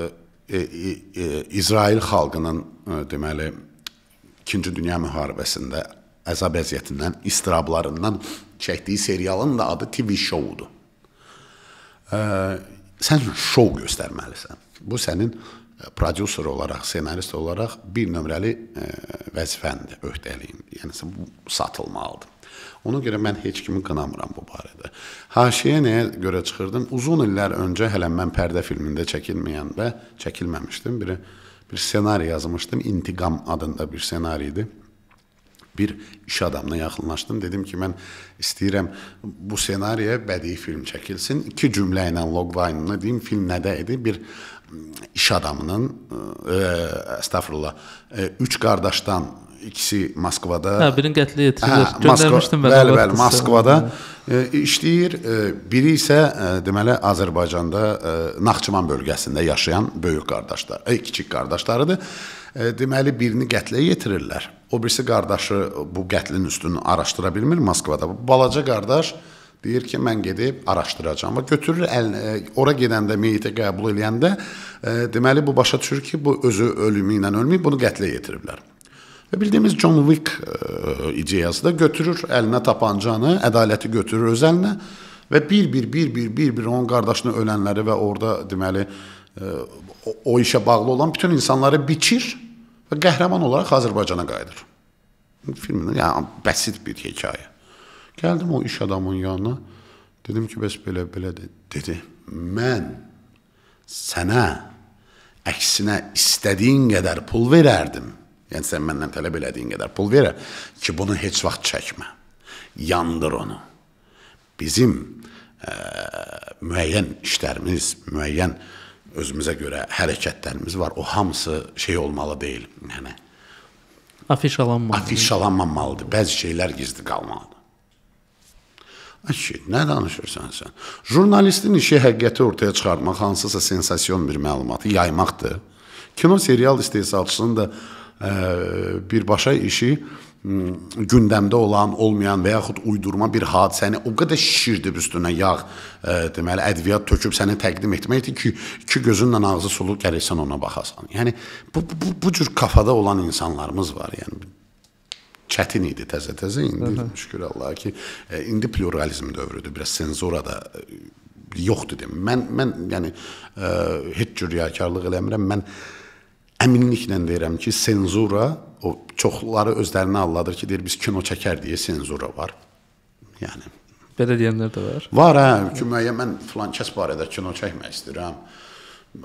e, e İsrail xalqının e, deməli 2-ci dünya müharibəsində əzab əziyyətindən, istirablarından çəkdiyi serialın da adı TV show-dur. E, sən şou göstərməlisən. Bu sənin prodüser olaraq, ssenarist olaraq bir nömrəli e, vəzifəndir, öhdəliyim. Yəni bu satılmalıdır. Ona görə mən heç kimi qınamıram bu barədə. Haşiyə nəyə görə çıxırdım? Uzun illər öncə hələ mən pərdə filmində çəkilməyəndə, çəkilməmişdim, bir bir ssenari yazmışdım. İntiqam adında bir ssenari idi bir iş adamına yaxınlaşdım. Dedim ki, mən istəyirəm bu ssenariyə bədii film çəkilsin. İki cümlə ilə loglaynını deyim, film nədə idi? Bir iş adamının ə, əstəğfurullah, e, ə, e, üç qardaşdan ikisi Moskvada. Hə, birin qətli yetirilir. Hə, Göndərmişdim mən. Bəli, bəli, Moskvada ə, e, işləyir. Ə, biri isə ə, deməli Azərbaycanda ə, Naxçıvan bölgəsində yaşayan böyük qardaşlar, ə, kiçik qardaşlarıdır. Ə, deməli birini qətlə yetirirlər. O birisi qardaşı bu qətlin üstünü araşdıra bilmir Moskvada. Balaca qardaş ə, Deyir ki, mən gedib araşdıracağam və götürür əlinə e, ora gedəndə meyitə qəbul eləyəndə e, deməli bu başa düşür ki, bu özü ölümü ilə ölməyib, bunu qətlə yetiriblər. Və bildiyimiz John Wick e, ideyası da götürür əlinə tapancanı, ədaləti götürür öz əlinə və bir-bir bir-bir bir-bir onun qardaşını ölənləri və orada deməli e, o, o işə bağlı olan bütün insanları biçir və qəhrəman olaraq Azərbaycana qayıdır. Filmin yəni basit bir hekayə. Gəldim o iş adamının yanına. Dedim ki, bəs belə belədir. Dedi, mən sənə əksinə istədiyin qədər pul verərdim. Yəni sən məndən tələb elədiyin qədər pul verər ki, bunu heç vaxt çəkmə. Yandır onu. Bizim ə, e, müəyyən işlərimiz, müəyyən özümüzə görə hərəkətlərimiz var. O hamısı şey olmalı deyil. Yəni afişalanmamalıdır. Afişalanmamalıdır. Bəzi şeylər gizli qalmalıdır. Əşi, nə danışırsan sən? Jurnalistin işi həqiqəti ortaya çıxartmaq, hansısa sensasiyon bir məlumatı yaymaqdır. Kino serial istehsalçısının da ə, e, birbaşa işi gündəmdə olan, olmayan və yaxud uydurma bir hadisəni o qədər şişirdib üstünə yağ, e, deməli ədviyyat töküb səni təqdim etməkdir ki, iki gözünlə ağzı sulu gəlirsən ona baxasan. Yəni bu bu, bu cür kafada olan insanlarımız var. Yəni çətin idi təzə-təzə. İndi Hı -hı. şükür Allaha ki, e, indi pluralizm dövrüdür. Biraz senzura da e, yoxdur deyim. Mən mən yəni ə, e, heç cür riyakarlıq eləmirəm. Mən əminliklə deyirəm ki, senzura o çoxları özlərini alladır ki, deyir biz kino çəkər deyə senzura var. Yəni belə deyənlər də var. Var hə, ki, müəyyən mən filan kəs barədə kino çəkmək istəyirəm.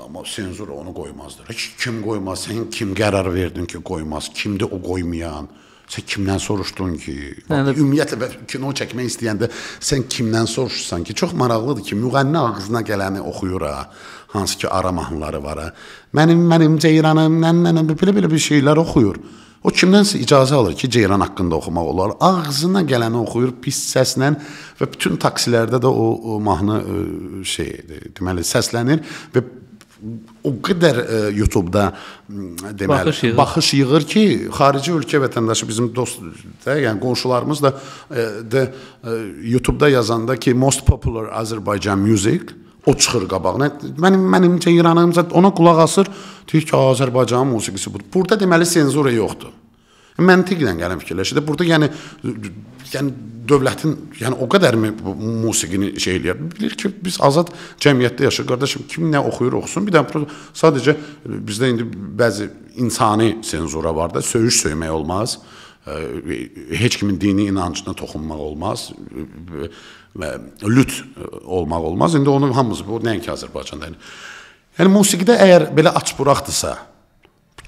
Amma senzura onu qoymazdır. Heç kim qoymaz. Sən kim qərar verdin ki, qoymaz? Kimdir o qoymayan? Sən kimdən soruşdun ki? Bax, ümumiyyətlə kino çəkmək istəyəndə sən kimdən soruşursan ki? Çox maraqlıdır ki, müğənni ağzına gələni oxuyur ha. Hansı ki, ara mahnıları var ha. Mənim mənim ceyranım, nənəm belə-belə bir şeylər oxuyur. O kimdənsə icazə alır ki, Ceyran haqqında oxumaq olar. Ağzına gələni oxuyur pis səslə və bütün taksilərdə də o, o mahnı ə, e, şey e, deməli səslənir və o qədər e, YouTube-da deməli baxış yığır. baxış yığır ki, xarici ölkə vətəndaşı bizim dost da, yəni qonşularımız da e, də e, YouTube-da yazanda ki, most popular Azərbaycan music o çıxır qabağına. Mənim mənimcə İranımca ona qulaq asır, deyir ki, Azərbaycan musiqisi budur. Burada deməli senzura yoxdur. Məntiqlə gələn fikirləşir. Burada yəni yəni dövlətin yəni o qədərmi musiqini şey eləyir? Bilir ki, biz azad cəmiyyətdə yaşayırıq. Qardaşım, kim nə oxuyur oxusun. Bir də sadəcə e, bizdə indi bəzi insani senzura var da, söyüş söymək olmaz. E, e, heç kimin dini inancına toxunmaq olmaz və lüt olmaq olmaz. İndi onu hamımız bu nəinki Azərbaycanda. Yəni, yəni musiqidə əgər belə aç buraqdırsa,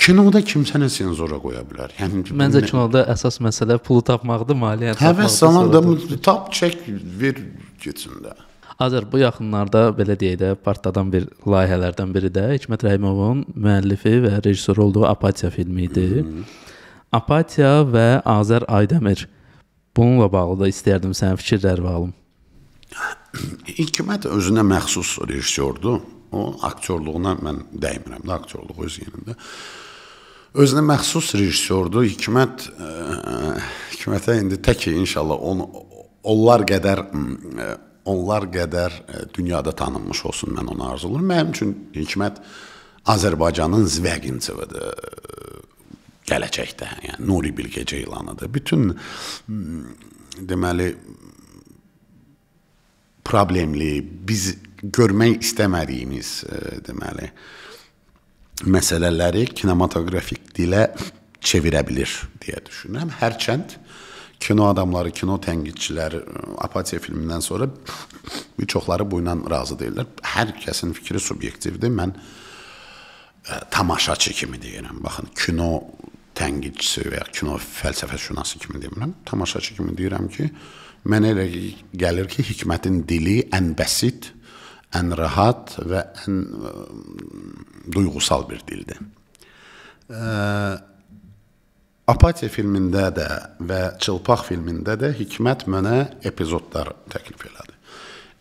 Kinoda kimsə nə senzura qoya bilər? Yəni məncə nə? kinoda əsas məsələ pulu tapmaqdır, maliyyə tapmaqdır. Həvəs salan da tap, çək, ver getsin də. Azər bu yaxınlarda belə deyək də partladan bir layihələrdən biri də Hikmət Rəhimovun müəllifi və rejissoru olduğu Apatiya filmi idi. Hı -hı. Apatiya və Azər Aydəmir. Bununla bağlı da istərdim sənin fikirlərini alım. Hikmət özünə məxsus rejissordur. O aktyorluğuna mən dəymirəm də aktyorluğu öz yerində. Özünə məxsus rejissordur. Hikmət e, Hikmətə indi tək inşallah on, onlar qədər e, onlar qədər e, dünyada tanınmış olsun mən onu arzulayıram. Mənim üçün Hikmət Azərbaycanın Zvəginçovidir gələcəkdə, yəni Nuri Bilge Ceylanıdır. Bütün deməli problemli, biz görmək istəmədiyimiz deməli məsələləri kinematoqrafik dilə çevirə bilir deyə düşünürəm. Hərçənd kino adamları, kino tənqidçiləri e, Apatiya filmindən sonra bir çoxları bu ilə razı deyillər. Hər kəsin fikri subyektivdir. Mən ə, tamaşaçı kimi deyirəm. Baxın, kino tənqidçisi və ya kino fəlsəfəşünası kimi demirəm. Tamaşaçı kimi deyirəm ki, mənə elə gəlir ki, hikmətin dili ən bəsit, ən rahat və ən ə, e, duyğusal bir dildir. Apatiya filmində də və Çılpaq filmində də Hikmət mənə epizodlar təklif elədi.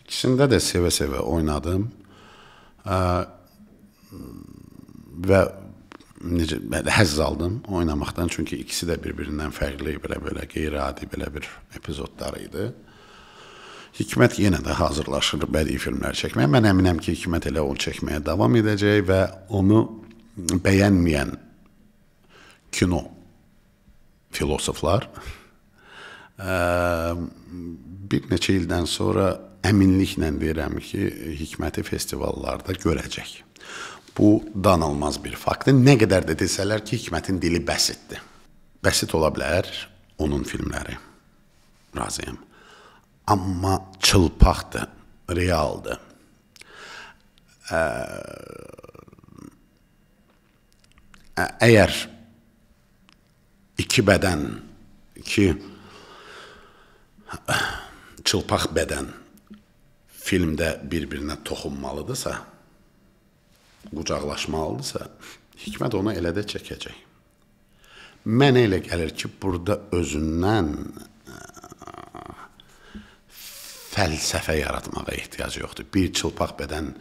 İkisində də sevə-sevə oynadım. Və necə həzz aldım oynamaqdan çünki ikisi də bir-birindən fərqli belə-belə qeyri-adi belə bir epizodlar idi. Hikmət yenə də hazırlaşır bədii filmlər çəkməyə. Mən əminəm ki, Hikmət elə onu çəkməyə davam edəcək və onu bəyənməyən kino filosoflar <laughs> bir neçə ildən sonra əminliklə deyirəm ki, Hikməti festivallarda görəcək. Bu danılmaz bir faktdır. Nə qədər də desələr ki, Hikmətin dili bəsitdir. Bəsit ola bilər onun filmləri. Razıyam amma çılpaqdır, realdır. Ə, əgər iki bədən, iki çılpaq bədən filmdə bir-birinə toxunmalıdırsa, qucaqlaşmalıdırsa, Hikmət onu elə də çəkəcək. Mənə elə gəlir ki, burada özündən fəlsəfə yaratmağa ehtiyac yoxdur. Bir çılpaq bədən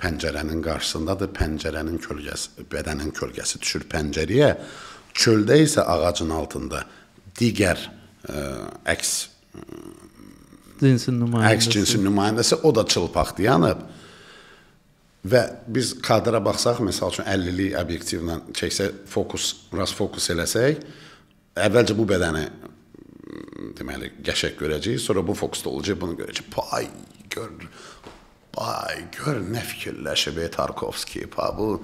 pəncərənin qarşısındadır, pəncərənin kölgəsi, bədənin kölgəsi düşür pəncərəyə, çöldə isə ağacın altında digər ə, e, əks e, cinsin nümayəndəsi. Əks cinsin nümayəndəsi o da çılpaq dayanıb. Və biz kadra baxsaq, məsəl üçün 50-lik obyektivlə çəksə, fokus, rast fokus eləsək, əvvəlcə bu bədəni deməli, qəşək görəcəyik, sonra bu fokusda olacaq, bunu görəcək. Pay, gör, pay, gör nə fikirləşib e, Tarkovski, pa, bu,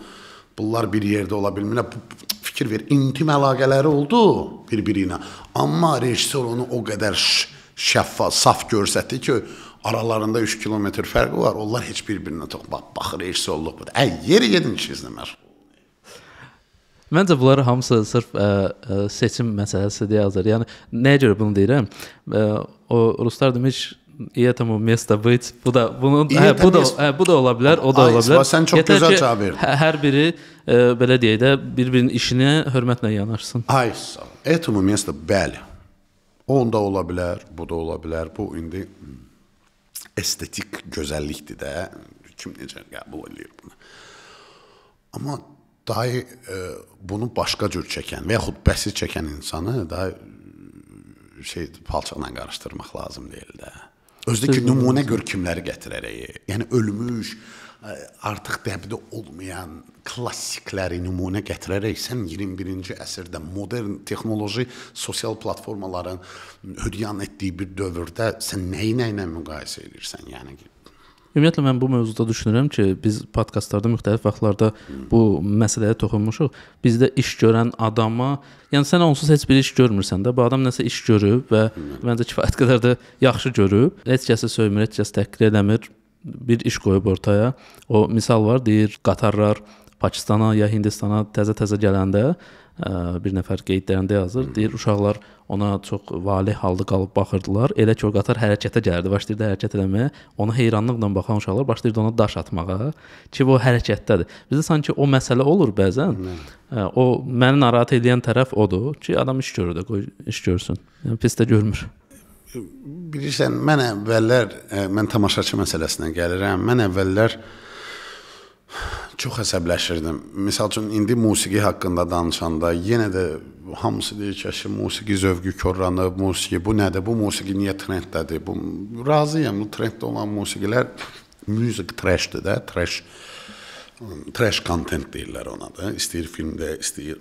bunlar bir yerdə ola bilmirlər. Bu, fikir ver, intim əlaqələri oldu bir-biri ilə. Amma rejissor onu o qədər şəffaf, saf görsətdi ki, aralarında 3 kilometr fərqi var. Onlar heç bir-birinə toxunmur. Bax, bax rejissorluq budur. Əy, yeri yedin işinizlə məşğul. Məncə bunlar hamısı sırf ə, ə, seçim məsələsidir hazır. Yəni nəyə görə bunu deyirəm? Ə, o ruslar demiş и этому место быть. Bu da bunun hə, bu da hə, bu da ola bilər, o da Ay, ola bilər. Sən çox Yetər gözəl cavab verdin. Hə, hər biri ə, belə deyək də bir-birinin işinə hörmətlə yanaşsın. Ay, этому место bəli. O onda ola bilər, bu da ola bilər. Bu indi hmm, estetik gözəllikdir də. Kim necə qəbul edir bunu? Amma daha e, bunu başqa cür çəkən və yaxud bəsit çəkən insanı daha e, şey palçıqla qarışdırmaq lazım deyil də. Özdəki nümunə gör kimləri gətirərək. Yəni ölmüş, e, artıq dəbdə olmayan klassikləri nümunə gətirərək sən 21-ci əsrdə modern texnoloji sosial platformaların hüdyan etdiyi bir dövrdə sən nəyi nə ilə müqayisə edirsən? Yəni Ümumiyyətlə mən bu mövzuda düşünürəm ki, biz podkastlarda müxtəlif vaxtlarda bu məsələyə toxunmuşuq. Bizdə iş görən adama, yəni sən onsuz heç bir iş görmürsən də, bu adam nəsə iş görüb və məncə kifayət qədər də yaxşı görüb. Heç kəsə söymür, heç kəs təhqir eləmir. Bir iş qoyub ortaya. O misal var, deyir qatarlar Pakistana ya Hindistana təzə-təzə gələndə bir nəfər qeydlərində yazır. Deyir uşaqlar ona çox valeh halda qalıb baxırdılar. Elə ki o qatar hərəkətə gəldi, başlayırdı hərəkət eləməyə. Ona heyranlıqla baxan uşaqlar başlayırdı ona daş atmağa ki, o hərəkətdədir. Bizdə sanki o məsələ olur bəzən. Hı. O məni narahat edən tərəf odur ki, adam iş görür də, qoy iş görsün. Yəni pis də görmür. Bilirsən, mən əvvəllər mən tamaşaçı məsələsinə gəlirəm. Mən əvvəllər Çox əsəbləşirdim. Məsəl üçün indi musiqi haqqında danışanda yenə də hamısı deyir ki, əşi musiqi zövqü korlanıb, musiqi bu nədir? Bu musiqi niyə trenddədir? Bu razıyam, bu trenddə olan musiqilər music trashdir də, trash trash content deyirlər ona da. İstəyir filmdə, istəyir.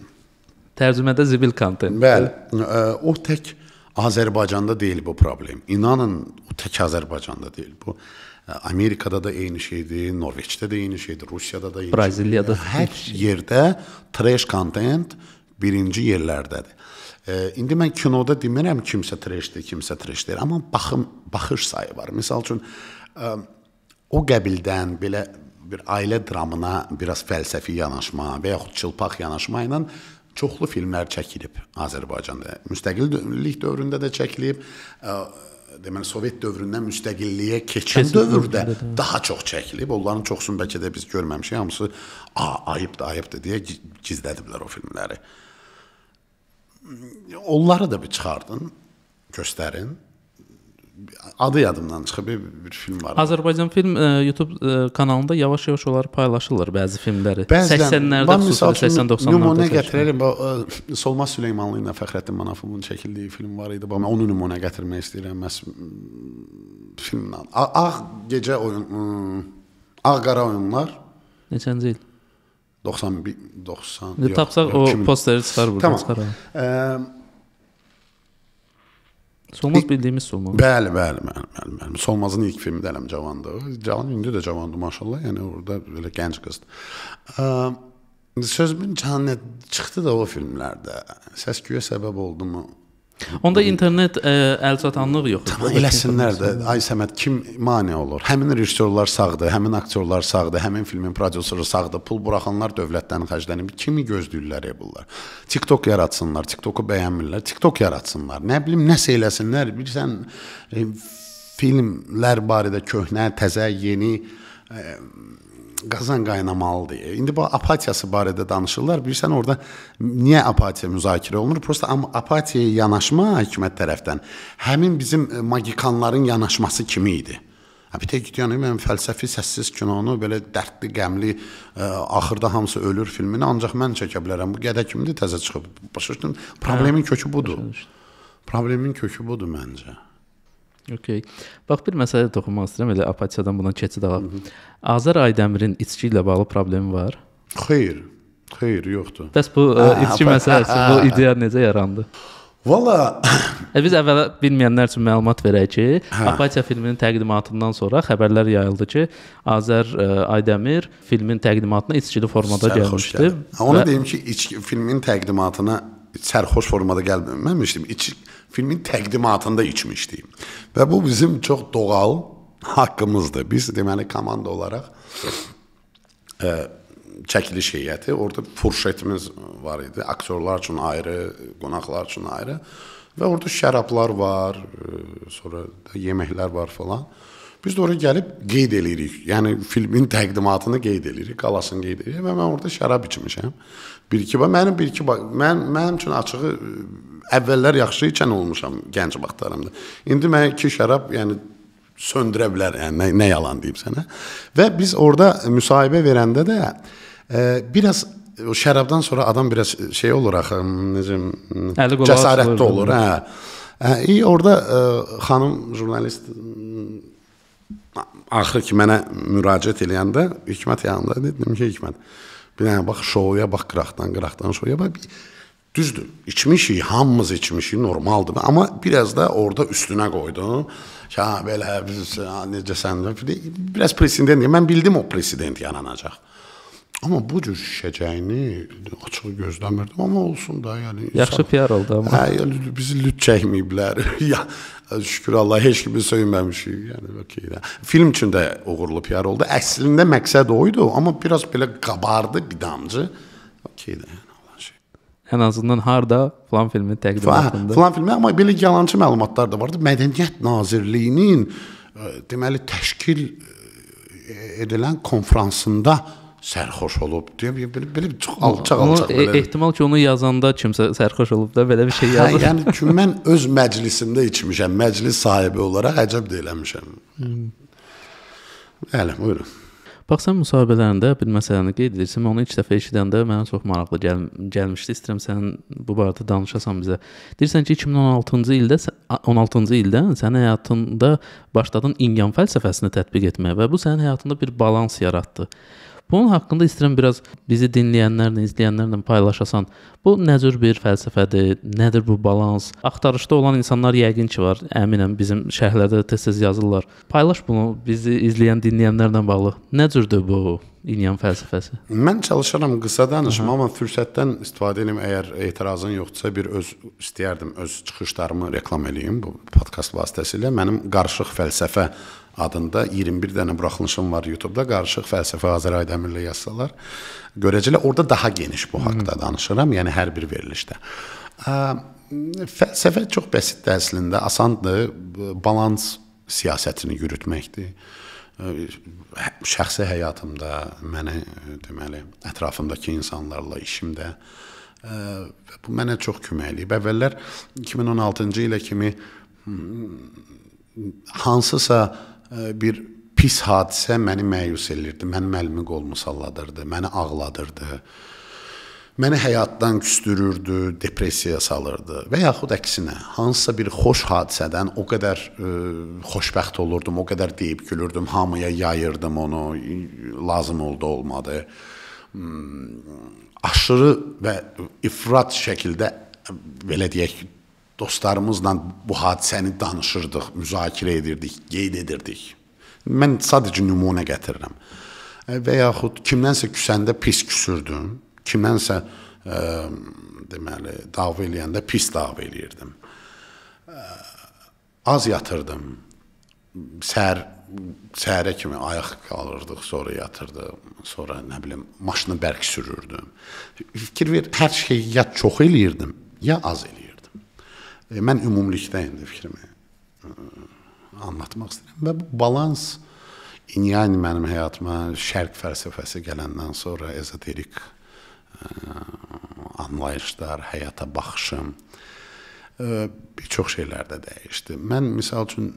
Tərcümədə zibil content. Bəli. O tək Azərbaycanda deyil bu problem. İnanın, o tək Azərbaycanda deyil bu. Amerikada da eyni şeydir, Norveçdə də eyni şeydir, Rusiyada da eyni Braziliyada şeydir. Braziliyada hər şey. yerdə trash content birinci yerlərdədir. İndi mən kinoda demirəm kimsə trashdir, kimsə trash deyir, amma baxım baxış sayı var. Məsəl üçün o qəbildən belə bir ailə dramına biraz fəlsəfi yanaşma və yaxud çılpaq yanaşma ilə çoxlu filmlər çəkilib Azərbaycanda. Müstəqillik dövründə də çəkilib. Ə, deməli Sovet dövründən müstəqilliyə keçən Kesin dövrdə də, də. daha çox çəkilib. Onların çoxsunu bəlkə də biz görməmişik. Hamısı a ayıbdır, ayıbdır deyə gizlədiblər o filmləri. Onları da bir çıxardın, göstərin adı yadımdan çıxıb bir film var. Azərbaycan film e, YouTube e, kanalında yavaş-yavaş onlar paylaşılır bəzi filmləri. Bəzən, 80-lərdə, 80-90-larda. Nümunə gətirəlim. E, Solmaz Süleymanlı ilə Fəxrəddin Manafovun çəkildiyi film var idi. Amma onu nümunə gətirmək istəyirəm məs filmlə. Ağ gecə oyun Ağ qara oyunlar. Neçənci il? 91 90. Yox, tapsaq yox, o posteri çıxar burdan tamam. çıxaraq. E, Solmaz İ bildiyimiz Solmaz. Bəli, bəli, mənim, mənim, mənim. Solmazın ilk filmi də hələm cavandı. Cavan indi də cavandı maşallah, yəni orada belə gənc qızdır. Sözümün canı çıxdı da o filmlərdə. Səs-küyə səbəb oldu mu? Onda internet ə, e, əlçatanlıq yoxdur. Tamam, eləsinlər də. Ay Səməd kim mane olur? Həmin rejissorlar sağdır, həmin aktyorlar sağdır, həmin filmin prodüseri sağdır. Pul buraxanlar dövlətdən xərclənib kimi gözləyirlər e bunlar. TikTok yaratsınlar, TikToku bəyənmirlər, TikTok yaratsınlar. Nə bilim, nəsə eləsinlər. Bilirsən e, filmlər barədə köhnə, təzə, yeni ə, e, qazan qaynamalıdır. İndi bu apatiyası barədə danışırlar. Bilirsən orada niyə apatiya müzakirə olunur? Prosta apatiyaya yanaşma hökumət tərəfdən həmin bizim e, magikanların yanaşması kimi idi. Apitekityanın mən fəlsəfi səssiz kinonu belə dərdli, qəmli, ə, e, axırda hamısı ölür filmini ancaq mən çəkə bilərəm. Bu gədə kimdir təzə çıxıb. Başa düşdün? Problemin kökü budur. Problemin kökü budur məncə. Okay. Bax bir məsələyə toxunmaq istəyirəm elə apatiyadan buna keçid alaq. Azər Aydəmirin içki ilə bağlı problemi var? Xeyr. Xeyr, yoxdur. Bəs bu ə, e, içki məsələsi, bu <laughs> ideya necə yarandı? Valla e, biz əvvəla bilməyənlər üçün məlumat verək ki, hə. Apatiya filminin təqdimatından sonra xəbərlər yayıldı ki, Azər ə, e, Aydəmir filmin təqdimatına içkili formada Sərxoş gəlmişdi. Gəl. Ona və... deyim ki, içki filmin təqdimatına sərxoş formada gəlməmişdim. İçki filmin təqdimatında içmişdik. Və bu bizim çox doğal haqqımızdır. Biz deməli komanda olaraq ə, e, çəkiliş heyəti, orada furşetimiz var idi. Aktyorlar üçün ayrı, qonaqlar üçün ayrı. Və orada şərablar var, ə, e, sonra da yeməklər var falan. Biz də oraya gəlib qeyd eləyirik. Yəni filmin təqdimatını qeyd eləyirik, qalasını qeyd eləyirik və mən orada şərab içmişəm. Bir iki bax mənim bir iki bax mən mənim üçün açığı əvvəllər yaxşı içən olmuşam gənc vaxtlarımda. İndi mən iki şərab, yəni söndürə bilər, yəni nə, nə yalan deyim sənə. Və biz orada müsahibə verəndə də e, biraz o şərabdan sonra adam biraz şey olur axı, necə cəsarətli olur, hə. Hə, iyi e, orada ə, e, xanım jurnalist axır ki mənə müraciət eləyəndə Hikmət yanında dedim ki, Hikmət, bir dənə bax şouya bax qıraqdan, qıraqdan şouya bax. Bir, Düzdür, içmişik, hamımız içmişik, normaldır. Amma biraz da orada üstünə qoydum. Ki, ha, belə, biz, ha, e, necə sən, biraz president, mən bildim o president yaranacaq. Amma bu cür şişəcəyini açıq gözləmirdim, amma olsun da, yəni insan, yaxşı PR oldu amma. Hə, yəni bizi lüt çəkməyiblər. <laughs> ya şükür Allah heç kimi söyməmişik. Yəni okey. Film üçün də uğurlu PR oldu. Əslində məqsəd o idi, amma biraz belə qabardı bir damcı. Okey də. Ən azından harda filan filmin təqdimatında. Filan filmi amma belə yalançı məlumatlar da vardı. Mədəniyyət Nazirliyinin e, deməli təşkil e, edilən konfransında sərxoş olub deyə belə, belə çox alçaq alçaq e, belə. Ehtimal ki, onu yazanda kimsə sərxoş olub da belə bir şey hə, yazır. Hə, yəni ki, mən <laughs> öz məclisimdə içmişəm, məclis sahibi olaraq əcəb də eləmişəm. Hmm. Bəli, buyurun. Bax sən müsahibələrində bir məsələni qeyd edirsən, onu ilk dəfə eşidəndə mənə çox maraqlı gəl gəlmişdi. İstəyirəm sən bu barədə danışasan bizə. Deyirsən ki, 2016-cı ildə 16-cı ildən sən həyatında başladın İngan fəlsəfəsini tətbiq etməyə və bu sənin həyatında bir balans yaratdı. Bunun haqqında istəyirəm biraz bizi dinləyənlərlə, izləyənlərlə paylaşasan. Bu nə cür bir fəlsəfədir? Nədir bu balans? Axtarışda olan insanlar yəqin ki var. Əminəm bizim şərhlərdə də tez-tez yazırlar. Paylaş bunu bizi izləyən, dinləyənlərlə bağlı. Nə cürdür bu? İnyan fəlsəfəsi. Mən çalışıram qısa danışım, amma fürsətdən istifadə edim. Əgər etirazın yoxdursa, bir öz istəyərdim öz çıxışlarımı reklam eləyim bu podkast vasitəsilə. Mənim qarışıq fəlsəfə adında 21 dənə buraxılışım var YouTube-da. Qarışıq fəlsəfə Azəray Dəmirlə yazsalar, görəcəklər. Orada daha geniş bu haqqda danışıram, yəni hər bir verilişdə. Fəlsəfə çox bəsitdir əslində, asandır. Balans siyasətini yürütməkdir şəxsi həyatımda məni deməli ətrafımdakı insanlarla işimdə bu mənə çox kömək eləyib. Əvvəllər 2016-cı ilə kimi hmm, hansısa bir pis hadisə məni məyus elirdi, mənim əlimi qolumu salladırdı, məni ağladırdı. Məni həyatdan küstürürdü, depressiyaya salırdı və yaxud əksinə hansısa bir xoş hadisədən o qədər ə, e, xoşbəxt olurdum, o qədər deyib gülürdüm, hamıya yayırdım onu, lazım oldu olmadı. Hmm, aşırı və ifrat şəkildə e, belə deyək, dostlarımızla bu hadisəni danışırdıq, müzakirə edirdik, qeyd edirdik. Mən sadəcə nümunə gətirirəm. E, və yaxud kimdənsə küsəndə pis küsürdüm, kimdənsə ə, e, deməli dava eləyəndə pis dava eləyirdim. Ə, e, az yatırdım. Səhər səhərə kimi ayaq qalırdıq, sonra yatırdıq, sonra nə bilim maşını bərk sürürdüm. Fikir ver, hər şeyi ya çox eləyirdim, ya az eləyirdim. E, mən ümumilikdəyim də fikrimi e, anlatmaq istəyirəm və bu balans İnyani mənim həyatıma şərq fəlsəfəsi gələndən sonra ezoterik e, anlayışlar, həyata baxışım e, bir çox şeylərdə dəyişdi. Mən misal üçün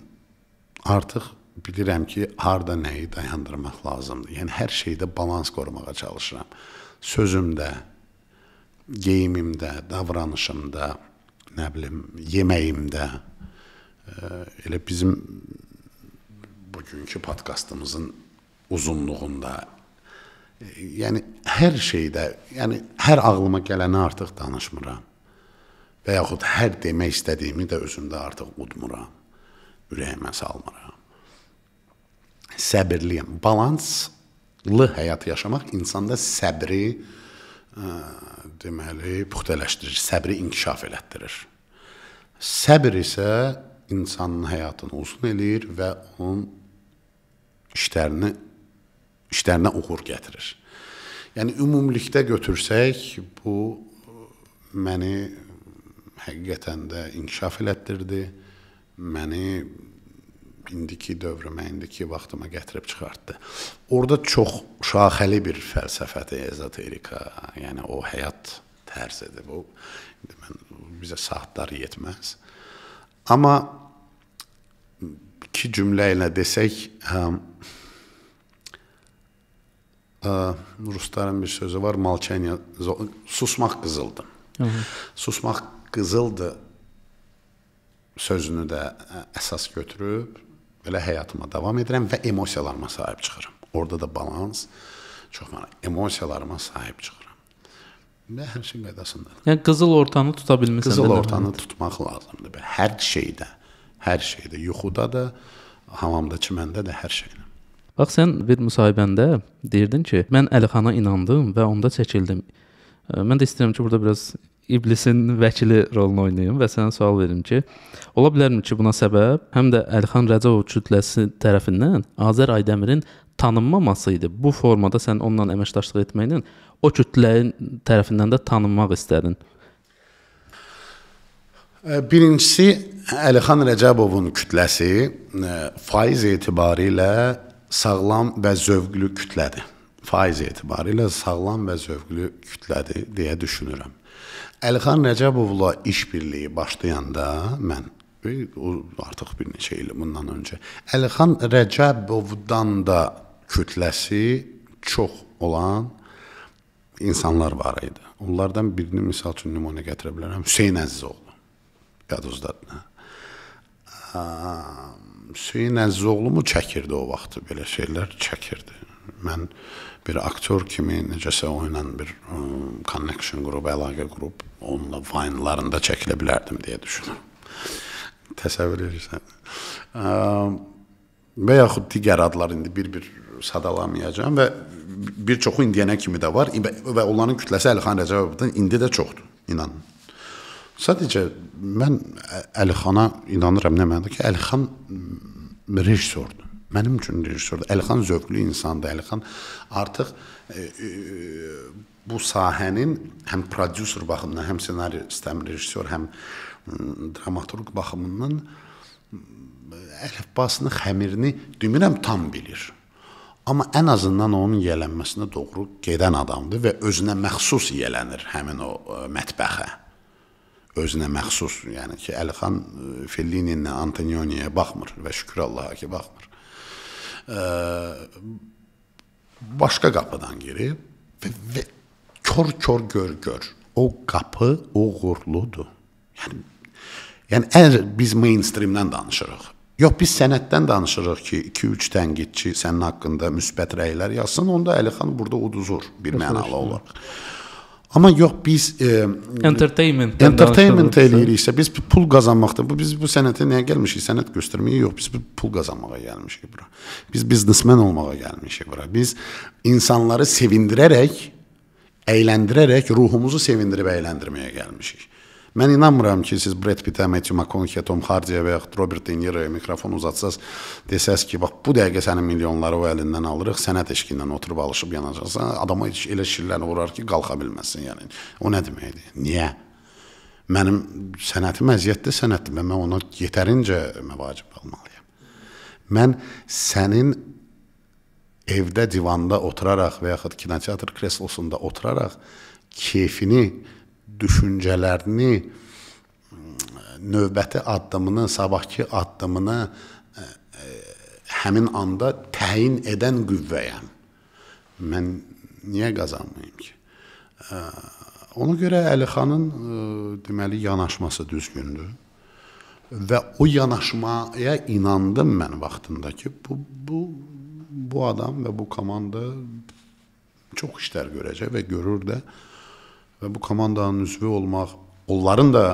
artıq bilirəm ki, harda nəyi dayandırmaq lazımdır. Yəni hər şeydə balans qorumağa çalışıram. Sözümdə, geyimimdə, davranışımda, nə bilim, yeməyimdə elə bizim bugünkü podkastımızın uzunluğunda e, yəni hər şeydə, yəni hər ağlıma gələni artıq danışmıram və yaxud hər demək istədiyimi də özümdə artıq udmuram, ürəyimə salmıram. Səbirliyəm. Balanslı həyat yaşamaq insanda səbri ə, e, deməli, puxtələşdirir, səbri inkişaf elətdirir. Səbr isə insanın həyatını uzun eləyir və onun işlərini işlərinə uğur gətirir. Yəni ümumilikdə götürsək, bu məni həqiqətən də inkişaf elətdirdi. Məni indiki dövrümə, indiki vaxtıma gətirib çıxartdı. Orda çox şaxəli bir fəlsəfədir ezoterika, yəni o həyat tərzidir bu. İndi mən bizə saatlar yetməz. Amma iki cümlə ilə desək, ə, hə, ə, rusların bir sözü var, молчание susmaq qızıldır. Hı -hı. Susmaq qızıldır sözünü də hə, əsas götürüb elə həyatıma davam edirəm və emosiyalarıma sahib çıxıram. Orada da balans çox mənim emosiyalarıma sahib çıxıram. Və hər şey qaydasındadır. Yəni qızıl ortanı tuta bilmisən. Qızıl ortanı tutmaq lazımdır. Hər şeydə, hər şeydə, yuxuda da, hamamda, çiməndə də hər şeydə. Bax sən bir müsahibəndə deyirdin ki, mən Əlixana inandım və onda çəkildim. Mən də istəyirəm ki, burada biraz iblisin vəkili rolunu oynayım və sənə sual verim ki, ola bilərmi ki, buna səbəb həm də Əlxan Rəcəbov kütləsi tərəfindən Azər Aydəmirin tanınmaması idi. Bu formada sən onunla əməkdaşlıq etməklə o kütlənin tərəfindən də tanınmaq istədin. Birincisi Əlixan Rəcəbovun kütləsi faiz etibarilə sağlam və zövqlü kütlədir. Faiz etibarilə sağlam və zövqlü kütlədir deyə düşünürəm. Əlixan Rəcəbovla işbirliyi başlayanda mən e, o artıq bir neçə il bundan öncə Əlixan Rəcəbovdan da kütləsi çox olan insanlar var idi. Onlardan birini misal üçün nümunə gətirə bilərəm. Hüseyn Əzizoğlu. Yadınızdadır. Hüseyn Əzizoğlu mu çəkirdi o vaxt belə şeylər çəkirdi. Mən bir aktyor kimi necəsə o ilə bir ə, connection qurub, əlaqə qurub, onunla Vine-larında çəkilə bilərdim deyə düşünürəm. Təsəvvür edirsən. Ə, və yaxud digər adlar indi bir-bir sadalamayacağam və bir çoxu indiyənə kimi də var və onların kütləsi Əlixan Rəcəbovdan indi də çoxdur, inanın. Sadəcə mən Əlixana inanıram nə mənada ki, Əlixan rejissordur. Mənim üçün rejissordur. Əlixan zövqlü insandır. Əlixan artıq e, e, bu sahənin həm prodüser baxımından, həm ssenarist, həm rejissor, həm dramaturq baxımından əlifbasını, xəmirini demirəm tam bilir. Amma ən azından onun yiyələnməsinə doğru gedən adamdır və özünə məxsus yiyələnir həmin o mətbəxə. Özünə məxsus, yəni ki, Əlixan Fellini ilə Antonioniyə baxmır və şükür Allaha ki, baxmır başqa qapıdan girib və, və kör-kör gör-gör o qapı uğurludur. Yəni yəni əgər biz mainstreamdən danışırıq. Yox biz sənətdən danışırıq ki, 2-3 tənqidçi sənin haqqında müsbət rəylər yazsın, onda Əlixan burada uduzur bir mənalı olaraq. Amma yox biz e, entertainment entertainment eləyiriksə biz pul qazanmaqdır. Bu biz bu sənətə niyə gəlmişik? Sənət göstərməyə yox, biz pul qazanmağa gəlmişik bura. Biz biznesmen olmağa gəlmişik bura. Biz insanları sevindirərək, əyləndirərək ruhumuzu sevindirib əyləndirməyə gəlmişik. Mən inanmıram ki, siz Brad Pittə, Matthew McConaughey, Tom Hardy-yə və yaxud Robert De Niro-ya mikrofon uzatsaz, desəz ki, bax bu dəqiqə sənin milyonları o əlindən alırıq, sənət eşqindən oturub alışıb yanacaqsan, adama elə şilləni vurar ki, qalxa bilməzsən, yəni. O nə deməkdir? Niyə? Mənim sənətim əziyyətli sənətdir və mən ona yetərincə məvacib almalıyam. Mən sənin evdə divanda oturaraq və yaxud kinoteatr kreslosunda oturaraq keyfini düşüncələrini növbəti addımını, sabahki addımını ə, e, e, həmin anda təyin edən qüvvəyəm. Mən niyə qazanmayım ki? Ə, e, ona görə Əlixanın deməli yanaşması düzgündür. Və o yanaşmaya inandım mən vaxtında ki, bu bu bu adam və bu komanda çox işlər görəcək və görür də. Ə, və bu komandanın üzvü olmaq, onların da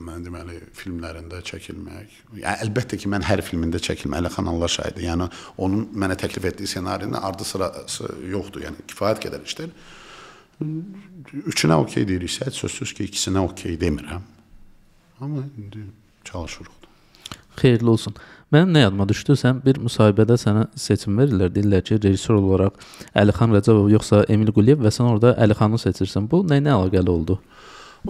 mən deməli filmlərində çəkilmək. Yəni əlbəttə ki, mən hər filmində çəkilmə Əlixan Allah şahidi. Yəni onun mənə təklif etdiyi ssenarinin ardı sırası yoxdur. Yəni kifayət qədər işdir. Üçünə okey deyiriksə, sözsüz ki, ikisinə okey demirəm. Amma indi çalışırıq. Xeyirli olsun. Mənim nə yadıma düşdü? Sən bir müsahibədə sənə seçim verirlər, deyirlər ki, rejissor olaraq Əlixan Rəcəbov yoxsa Emil Quliyev və sən orada Əlixanı seçirsən. Bu nə ilə alaqalı oldu?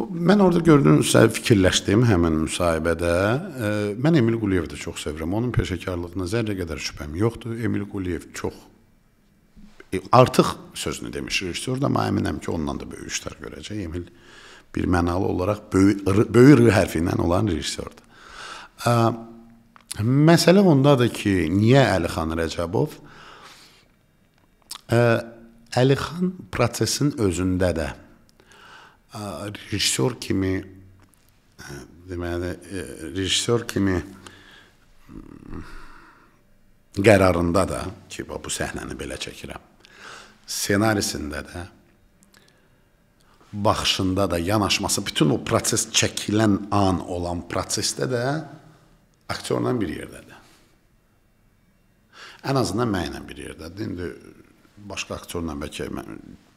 Mən orada gördüyünüzsə fikirləşdim həmin müsahibədə. E, mən Emil Quliyevi də çox sevirəm. Onun peşəkarlığına zərrə qədər şübhəm yoxdur. Emil Quliyev çox e, artıq sözünü demiş rejissor da, amma əminəm ki, ondan da böyük işlər görəcək. Emil bir mənalı olaraq böyük böyük r hərfi ilə olan rejissordur. E, Məsələ ondadır ki, niyə Əlixan Rəcəbov? Əlixan prosesin özündə də rejissor kimi deməli rejissor kimi hmm, qərarında da ki, bu səhnəni belə çəkirəm. Ssenarisində də baxışında da, yanaşması, bütün o proses çəkilən an olan prosesdə də aktyorla bir yerdədir. Ən azından mənlə bir yerdədir. İndi başqa aktyorla bəlkə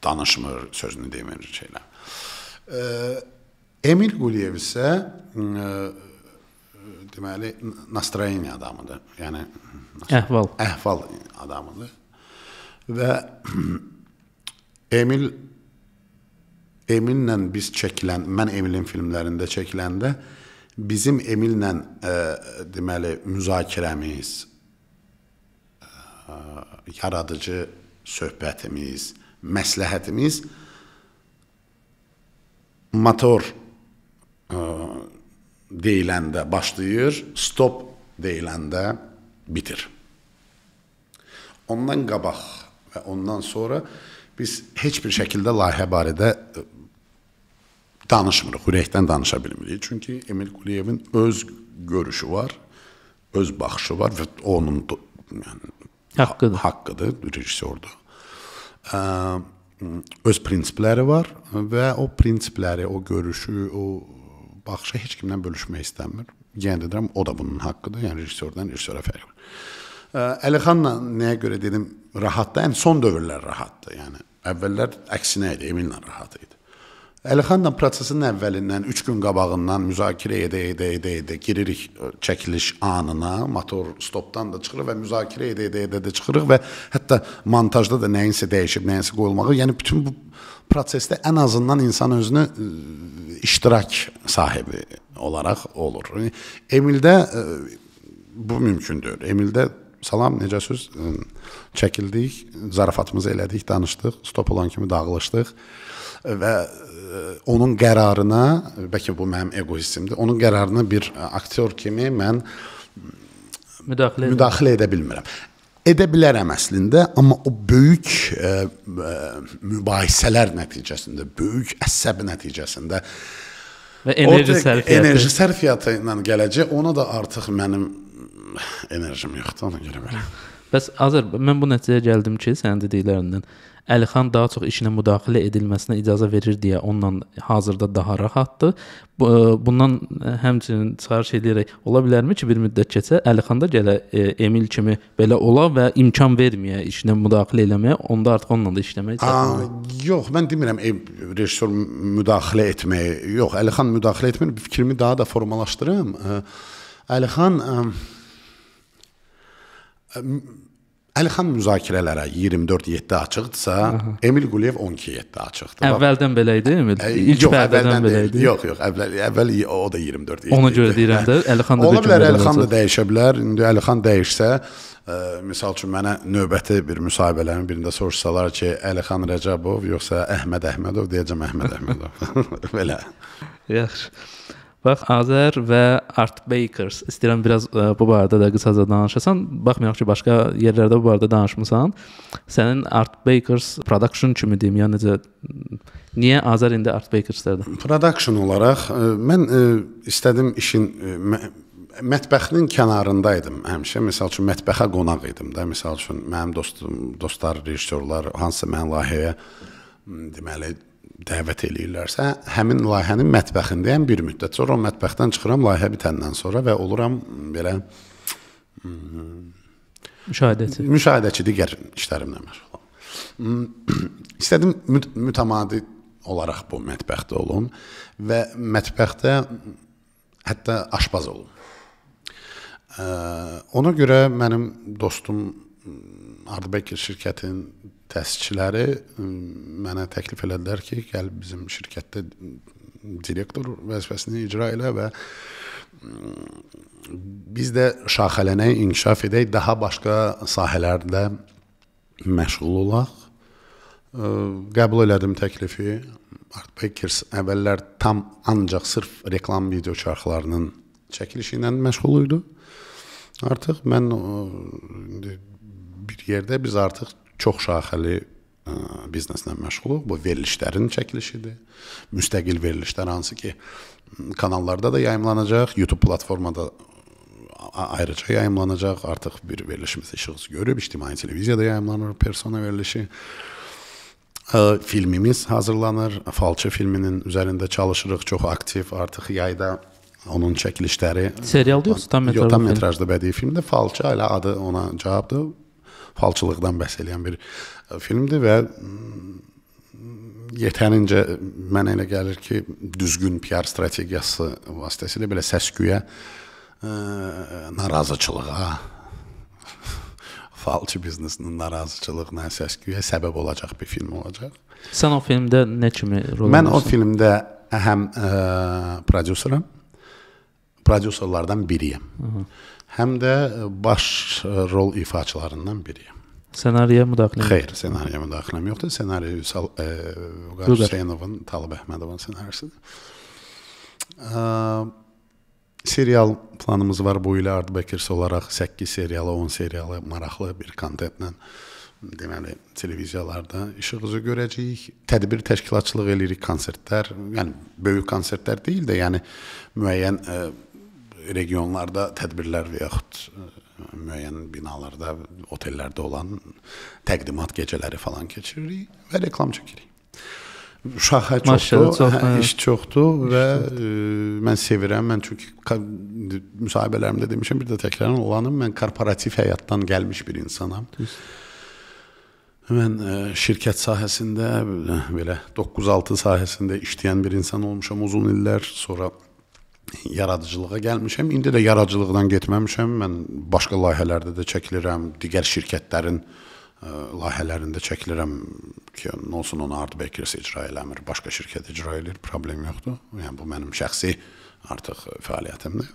danışmır, sözünü demir şeylər. E, Emil Quliyev isə e, deməli nastroyeniya adamıdır. Yəni əhval. Əhval adamıdır. Və <clears throat> Emil Emillə biz çəkilən, mən Emilin filmlərində çəkiləndə e, bizim Emillə ə, e, deməli müzakirəmiz, ə, e, yaradıcı söhbətimiz, məsləhətimiz motor ə, e, deyiləndə başlayır, stop deyiləndə bitir. Ondan qabaq və ondan sonra biz heç bir şəkildə layihə barədə danışmırıq, ürəkdən danışa bilmirik. Çünki Emil Quliyevin öz görüşü var, öz baxışı var və onun yəni haqqıdır. Haqqıdır rejissordur. Öz prinsipləri var və o prinsipləri, o görüşü, o baxışı heç kimlə bölüşmək istəmir. Yenə də deyirəm, o da bunun haqqıdır. Yəni rejissordan rejissora fərqi var. Əlixanla nəyə görə dedim rahatdır? Ən son dövrlər rahatdır. Yəni əvvəllər əksinə idi, Emillə rahat idi. Əlixanla prosesinin əvvəlindən 3 gün qabağından müzakirə edə edə edə edə giririk e, çəkiliş anına, motor stopdan da çıxırıq və müzakirə edə edə edə də çıxırıq və hətta montajda da nəyinsə dəyişib, nəyinsə qoyulmağı, yəni bütün bu prosesdə ən azından insan özünü e, iştirak sahibi olaraq olur. Emildə e, bu mümkündür. Emildə Salam, necəsiz? Çəkildik, zarafatımızı elədik, danışdıq, stop olan kimi dağılışdıq və onun qərarına, bəlkə bu mənim egoistimdir, onun qərarına bir e, aktyor kimi mən mm, müdaxilə, müdaxilə edə bilmirəm. Edə bilərəm əslində, amma o böyük ə, e, ə, e, mübahisələr nəticəsində, böyük əsəb nəticəsində və enerji sərfiyyatı. Enerji sərfiyyatı ilə gələcək. Ona da artıq mənim <sighs> enerjim yoxdur ona görə belə. Bəs Azər, mən bu nəticəyə gəldim ki, sənin dediklərindən Əlixan daha çox işinə müdaxilə edilməsinə icazə verir deyə onunla hazırda daha rahatdır. E, bundan e, həmçinin çıxarış edərək ola bilərmi ki, bir müddət keçsə Əlixan da gələ e, Emil kimi belə ola və imkan verməyə işinə müdaxilə eləməyə, onda artıq onunla da işləmək istəmir. Yox, mən demirəm e, rejissor müdaxilə etməyə. Yox, Əlixan müdaxilə etmir. Fikrimi daha da formalaşdırım. Əlixan ə, ə, Əlixan müzakirələrə 24-7 açıqdırsa, Aha. Emil Quliyev 12-7 açıqdır. Əvvəldən belə idi Emil? E, İlk yox, əvvəldən belə idi. Yox, yox, əvvəl əvvəl o da 24 idi. Ona görə deyirəm də, Əlixan da Ola bilər Əlixan da dəyişə bilər. İndi Əlixan dəyişsə, ə, e, misal üçün mənə növbəti bir müsahibələrin birində soruşsalar ki, Əlixan Rəcəbov yoxsa Əhməd Əhmədov deyəcəm Əhməd Əhmədov. <laughs> belə. Yaxşı. Bax, Azər və Art Bakers. İstəyirəm biraz ə, e, bu barədə də qısaca danışasan. Baxmayaraq ki, başqa yerlərdə bu barədə danışmısan. Sənin Art Bakers production kimi deyim, ya yəni necə niyə Azər indi Art Bakerslərdə? Production olaraq ə, e, mən ə, e, istədim işin ə, mətbəxinin kənarında idim həmişə. Məsəl üçün mətbəxə qonaq idim də. Məsəl üçün mənim dostum, dostlar, rejissorlar hansısa mən layihəyə deməli dəvət eləyirlərsə, həmin layihənin mətbəxindəyəm bir müddət. Sonra o mətbəxdən çıxıram layihə bitəndən sonra və oluram belə müşahidəçi. Müşahidəçi digər işlərimlə məşğulam. <clears throat> İstədim müt mütəmadi olaraq bu mətbəxdə olum və mətbəxdə hətta aşbaz olum. Ona görə mənim dostum Ardbekir şirkətin təsdiqçiləri mənə təklif elədilər ki, gəl bizim şirkətdə direktor vəzifəsini icra elə və biz də şaxələnə inkişaf edək, daha başqa sahələrdə məşğul olaq. Qəbul elədim təklifi. Art Bakers əvvəllər tam ancaq sırf reklam video çarxlarının çəkilişi ilə məşğul idi. Artıq mən bir yerdə biz artıq çox şaxəli ə, e, bizneslə məşğuluq. Bu verilişlərin çəkilişidir. Müstəqil verilişlər hansı ki kanallarda da yayımlanacaq, YouTube platformada ayrıca yayımlanacaq. Artıq bir verilişimiz işığız görüb, ictimai televiziyada yayımlanır persona verilişi. Ə, e, filmimiz hazırlanır. Falçı filminin üzərində çalışırıq, çox aktiv. Artıq yayda onun çəkilişləri serial deyirsən, tam metrajlı. Yox, tam metrajlı bədii filmdir. Falçı elə adı ona cavabdır falçılıqdan bəhs eləyən bir e, filmdir və mm, yetərincə mənə elə gəlir ki, düzgün PR strategiyası vasitəsilə belə səsküyə, ə, e, narazıçılığa, <laughs> falçı biznesinin narazıçılığına, səsküyə səbəb olacaq bir film olacaq. Sən o filmdə nə kimi rol Mən olursun? o filmdə həm ə, e, prodüseram, prodüserlərdən biriyəm. Hı -hı həm də baş rol ifaçılarından biriyəm. Ssenariyə müdaxilə. Xeyr, ssenariyə müdaxiləm yoxdur. Ssenari Üsal e, Hüseynovun, Talib Əhmədovun ssenarisidir. E, serial planımız var bu ilə Artbakers olaraq 8 serialı, 10 serialı maraqlı bir kontentlə deməli televiziyalarda işıq üzü görəcəyik. Tədbir təşkilatçılıq eləyirik, konsertlər, yəni böyük konsertlər deyil də, yəni müəyyən e, regionlarda tədbirlər və yaxud e, müəyyən binalarda, otellərdə olan təqdimat gecələri falan keçiririk və reklam çəkirik. Şahə çoxdur, çox, hə, iş çoxdur və ə, e, mən sevirəm. Mən çünki müsahibələrimdə demişəm, bir də təkrarən olanım, mən korporativ həyatdan gəlmiş bir insanam. Düz. Mən ə, e, şirkət sahəsində belə 9-6 sahəsində işləyən bir insan olmuşam uzun illər. Sonra yaradıcılığa gəlmişəm. İndi də yaradıcılıqdan getməmişəm. Mən başqa layihələrdə də çəkilirəm, digər şirkətlərin ə, e, layihələrində çəkilirəm ki, nə olsun onu Art Bakers icra eləmir, başqa şirkət icra eləyir, problem yoxdur. Yəni bu mənim şəxsi artıq fəaliyyətimdir.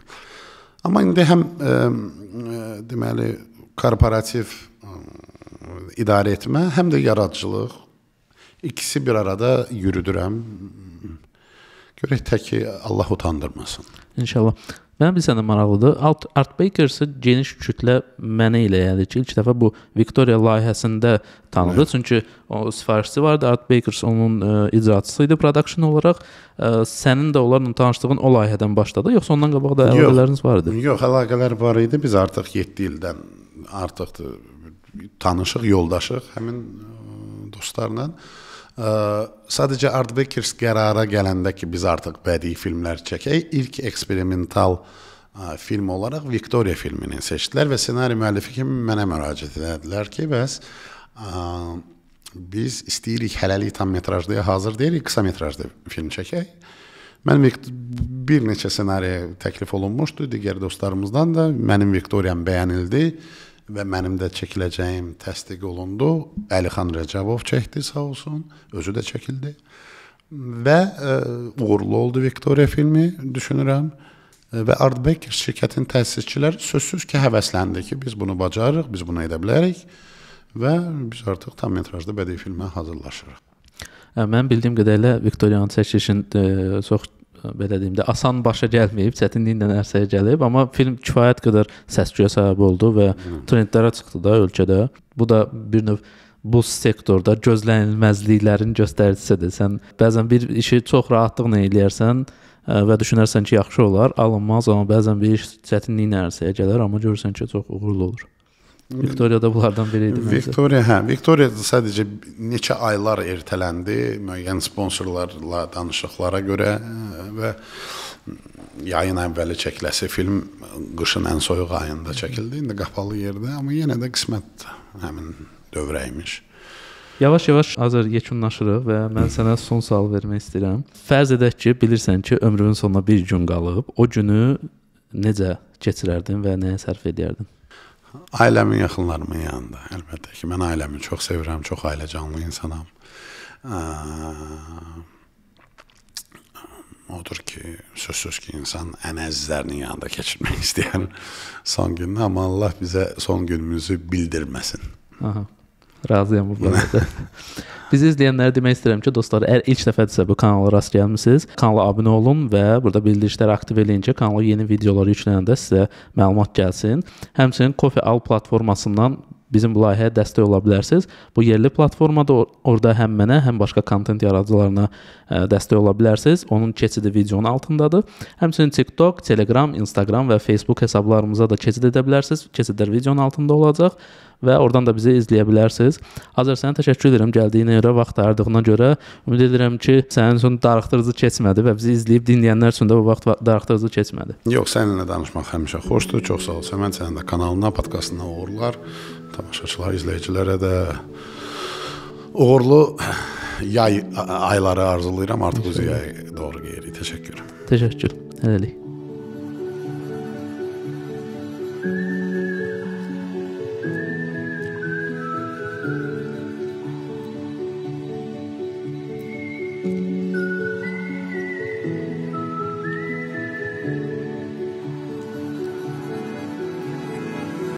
Amma indi həm ə, e, ə, e, deməli korporativ ə, idarə etmə, həm də yaradıcılıq ikisi bir arada yürüdürəm. Görək tək ki, Allah utandırmasın. İnşallah. Mənim bir sənə maraqlıdır. Art, Art Bakers'ı geniş kütlə mənə eləyədi ki, ilk dəfə bu Victoria layihəsində tanıdı. Evet. Çünki o sifarişçi vardı. Art Bakers onun ə, e, icraçısı idi production olaraq. Ə, e, sənin də onlarla tanışlığın o layihədən başladı, yoxsa ondan qabaq da əlaqələriniz var idi? Yox, əlaqələr var idi. Biz artıq 7 ildən artıqdır tanışıq, yoldaşıq həmin e, dostlarla. Ə, Sadəcə Art Bakers qərara gələndə ki, biz artıq bədii filmlər çəkək, ilk eksperimental e, film olaraq Victoria filmini seçdilər və ssenari müəllifi kimi mənə müraciət etdilər ki, bəs ə, e, biz istəyirik hələlik tam metrajlıya hazır deyilik, qısa metrajlı film çəkək. Mən bir neçə ssenari təklif olunmuşdu digər dostlarımızdan da. Mənim Viktoriyam bəyənildi və mənim də çəkiləcəyim təsdiq olundu. Əlixan Rəcəbov çəkdi sağ olsun, özü də çəkildi. Və ə, e, uğurlu oldu Viktoriya filmi düşünürəm. E, və Art Baker şirkətin təsisçiləri sözsüz ki, həvəsləndi ki, biz bunu bacarırıq, biz bunu edə bilərik və biz artıq tam metrajlı bədii filmə hazırlaşırıq. Hə, mən bildiyim qədərilə Viktoriyanın çəkilişin ə, e, çox belə deyim də asan başa gəlməyib, çətinliklə ərsəyə gəlib, amma film kifayət qədər səs-küyə səbəb oldu və Hı. Hmm. trendlərə çıxdı da ölkədə. Bu da bir növ bu sektorda gözlənilməzliklərin göstəricisidir. Sən bəzən bir işi çox rahatlıqla eləyirsən e, və düşünərsən ki, yaxşı olar, alınmaz, amma bəzən bir iş çətinliklə ərsəyə gələr, amma görürsən ki, çox uğurlu olur. Viktoriya da bunlardan biri idi. Viktoriya, hə, Viktoriya sadəcə neçə aylar ertələndi müəyyən sponsorlarla danışıqlara görə hə, və yayın əvvəli çəkiləsi film qışın ən soyuq ayında çəkildi, indi qapalı yerdə, amma yenə də qismət həmin dövrə imiş. Yavaş-yavaş hazır yekunlaşırıq və mən sənə son sual vermək istəyirəm. Fərz edək ki, bilirsən ki, ömrünün sonuna bir gün qalıb. O günü necə keçirərdin və nəyə sərf edərdin? Ailəmin, yaxınlarımın yanında. Əlbəttə ki, mən ailəmi çox sevirəm, çox ailəcanlı insanam. Ə, odur ki, sözsüz ki, insan ən əzizlərinin yanında keçirmək istəyən son gününü, amma Allah bizə son günümüzü bildirməsin. Aha. Razıyam bu barədə. Bizi izləyənlərə demək istəyirəm ki, dostlar, əgər ilk dəfədirsə bu kanala rast gəlmisiniz, kanala abunə olun və burada bildirişləri aktiv eləyin ki, kanala yeni videolar yüklənəndə sizə məlumat gəlsin. Həmçinin Kofe Al platformasından bizim layihəyə dəstək ola bilərsiniz. Bu yerli platformada orada həm mənə, həm başqa kontent yaradıcılarına ə, e, dəstək ola bilərsiniz. Onun keçidi videonun altındadır. Həmçinin TikTok, Telegram, Instagram və Facebook hesablarımıza da keçid edə bilərsiniz. Keçidlər videonun altında olacaq və oradan da bizi izləyə bilərsiniz. Azər sənə təşəkkür edirəm gəldiyinə görə, vaxt ayırdığına görə. Ümid edirəm ki, sənin üçün darıxdırıcı keçmədi və bizi izləyib dinləyənlər üçün də bu vaxt darıxdırıcı keçmədi. Yox, səninlə danışmaq həmişə xoşdur. Çox sağ ol. Səmən sənin də kanalına, podkastına uğurlar. tamaşaçılar, izleyicilere de uğurlu yay ayları arzulayıram. artık bu yay doğru teşekkür ederim teşekkür. Hələlik.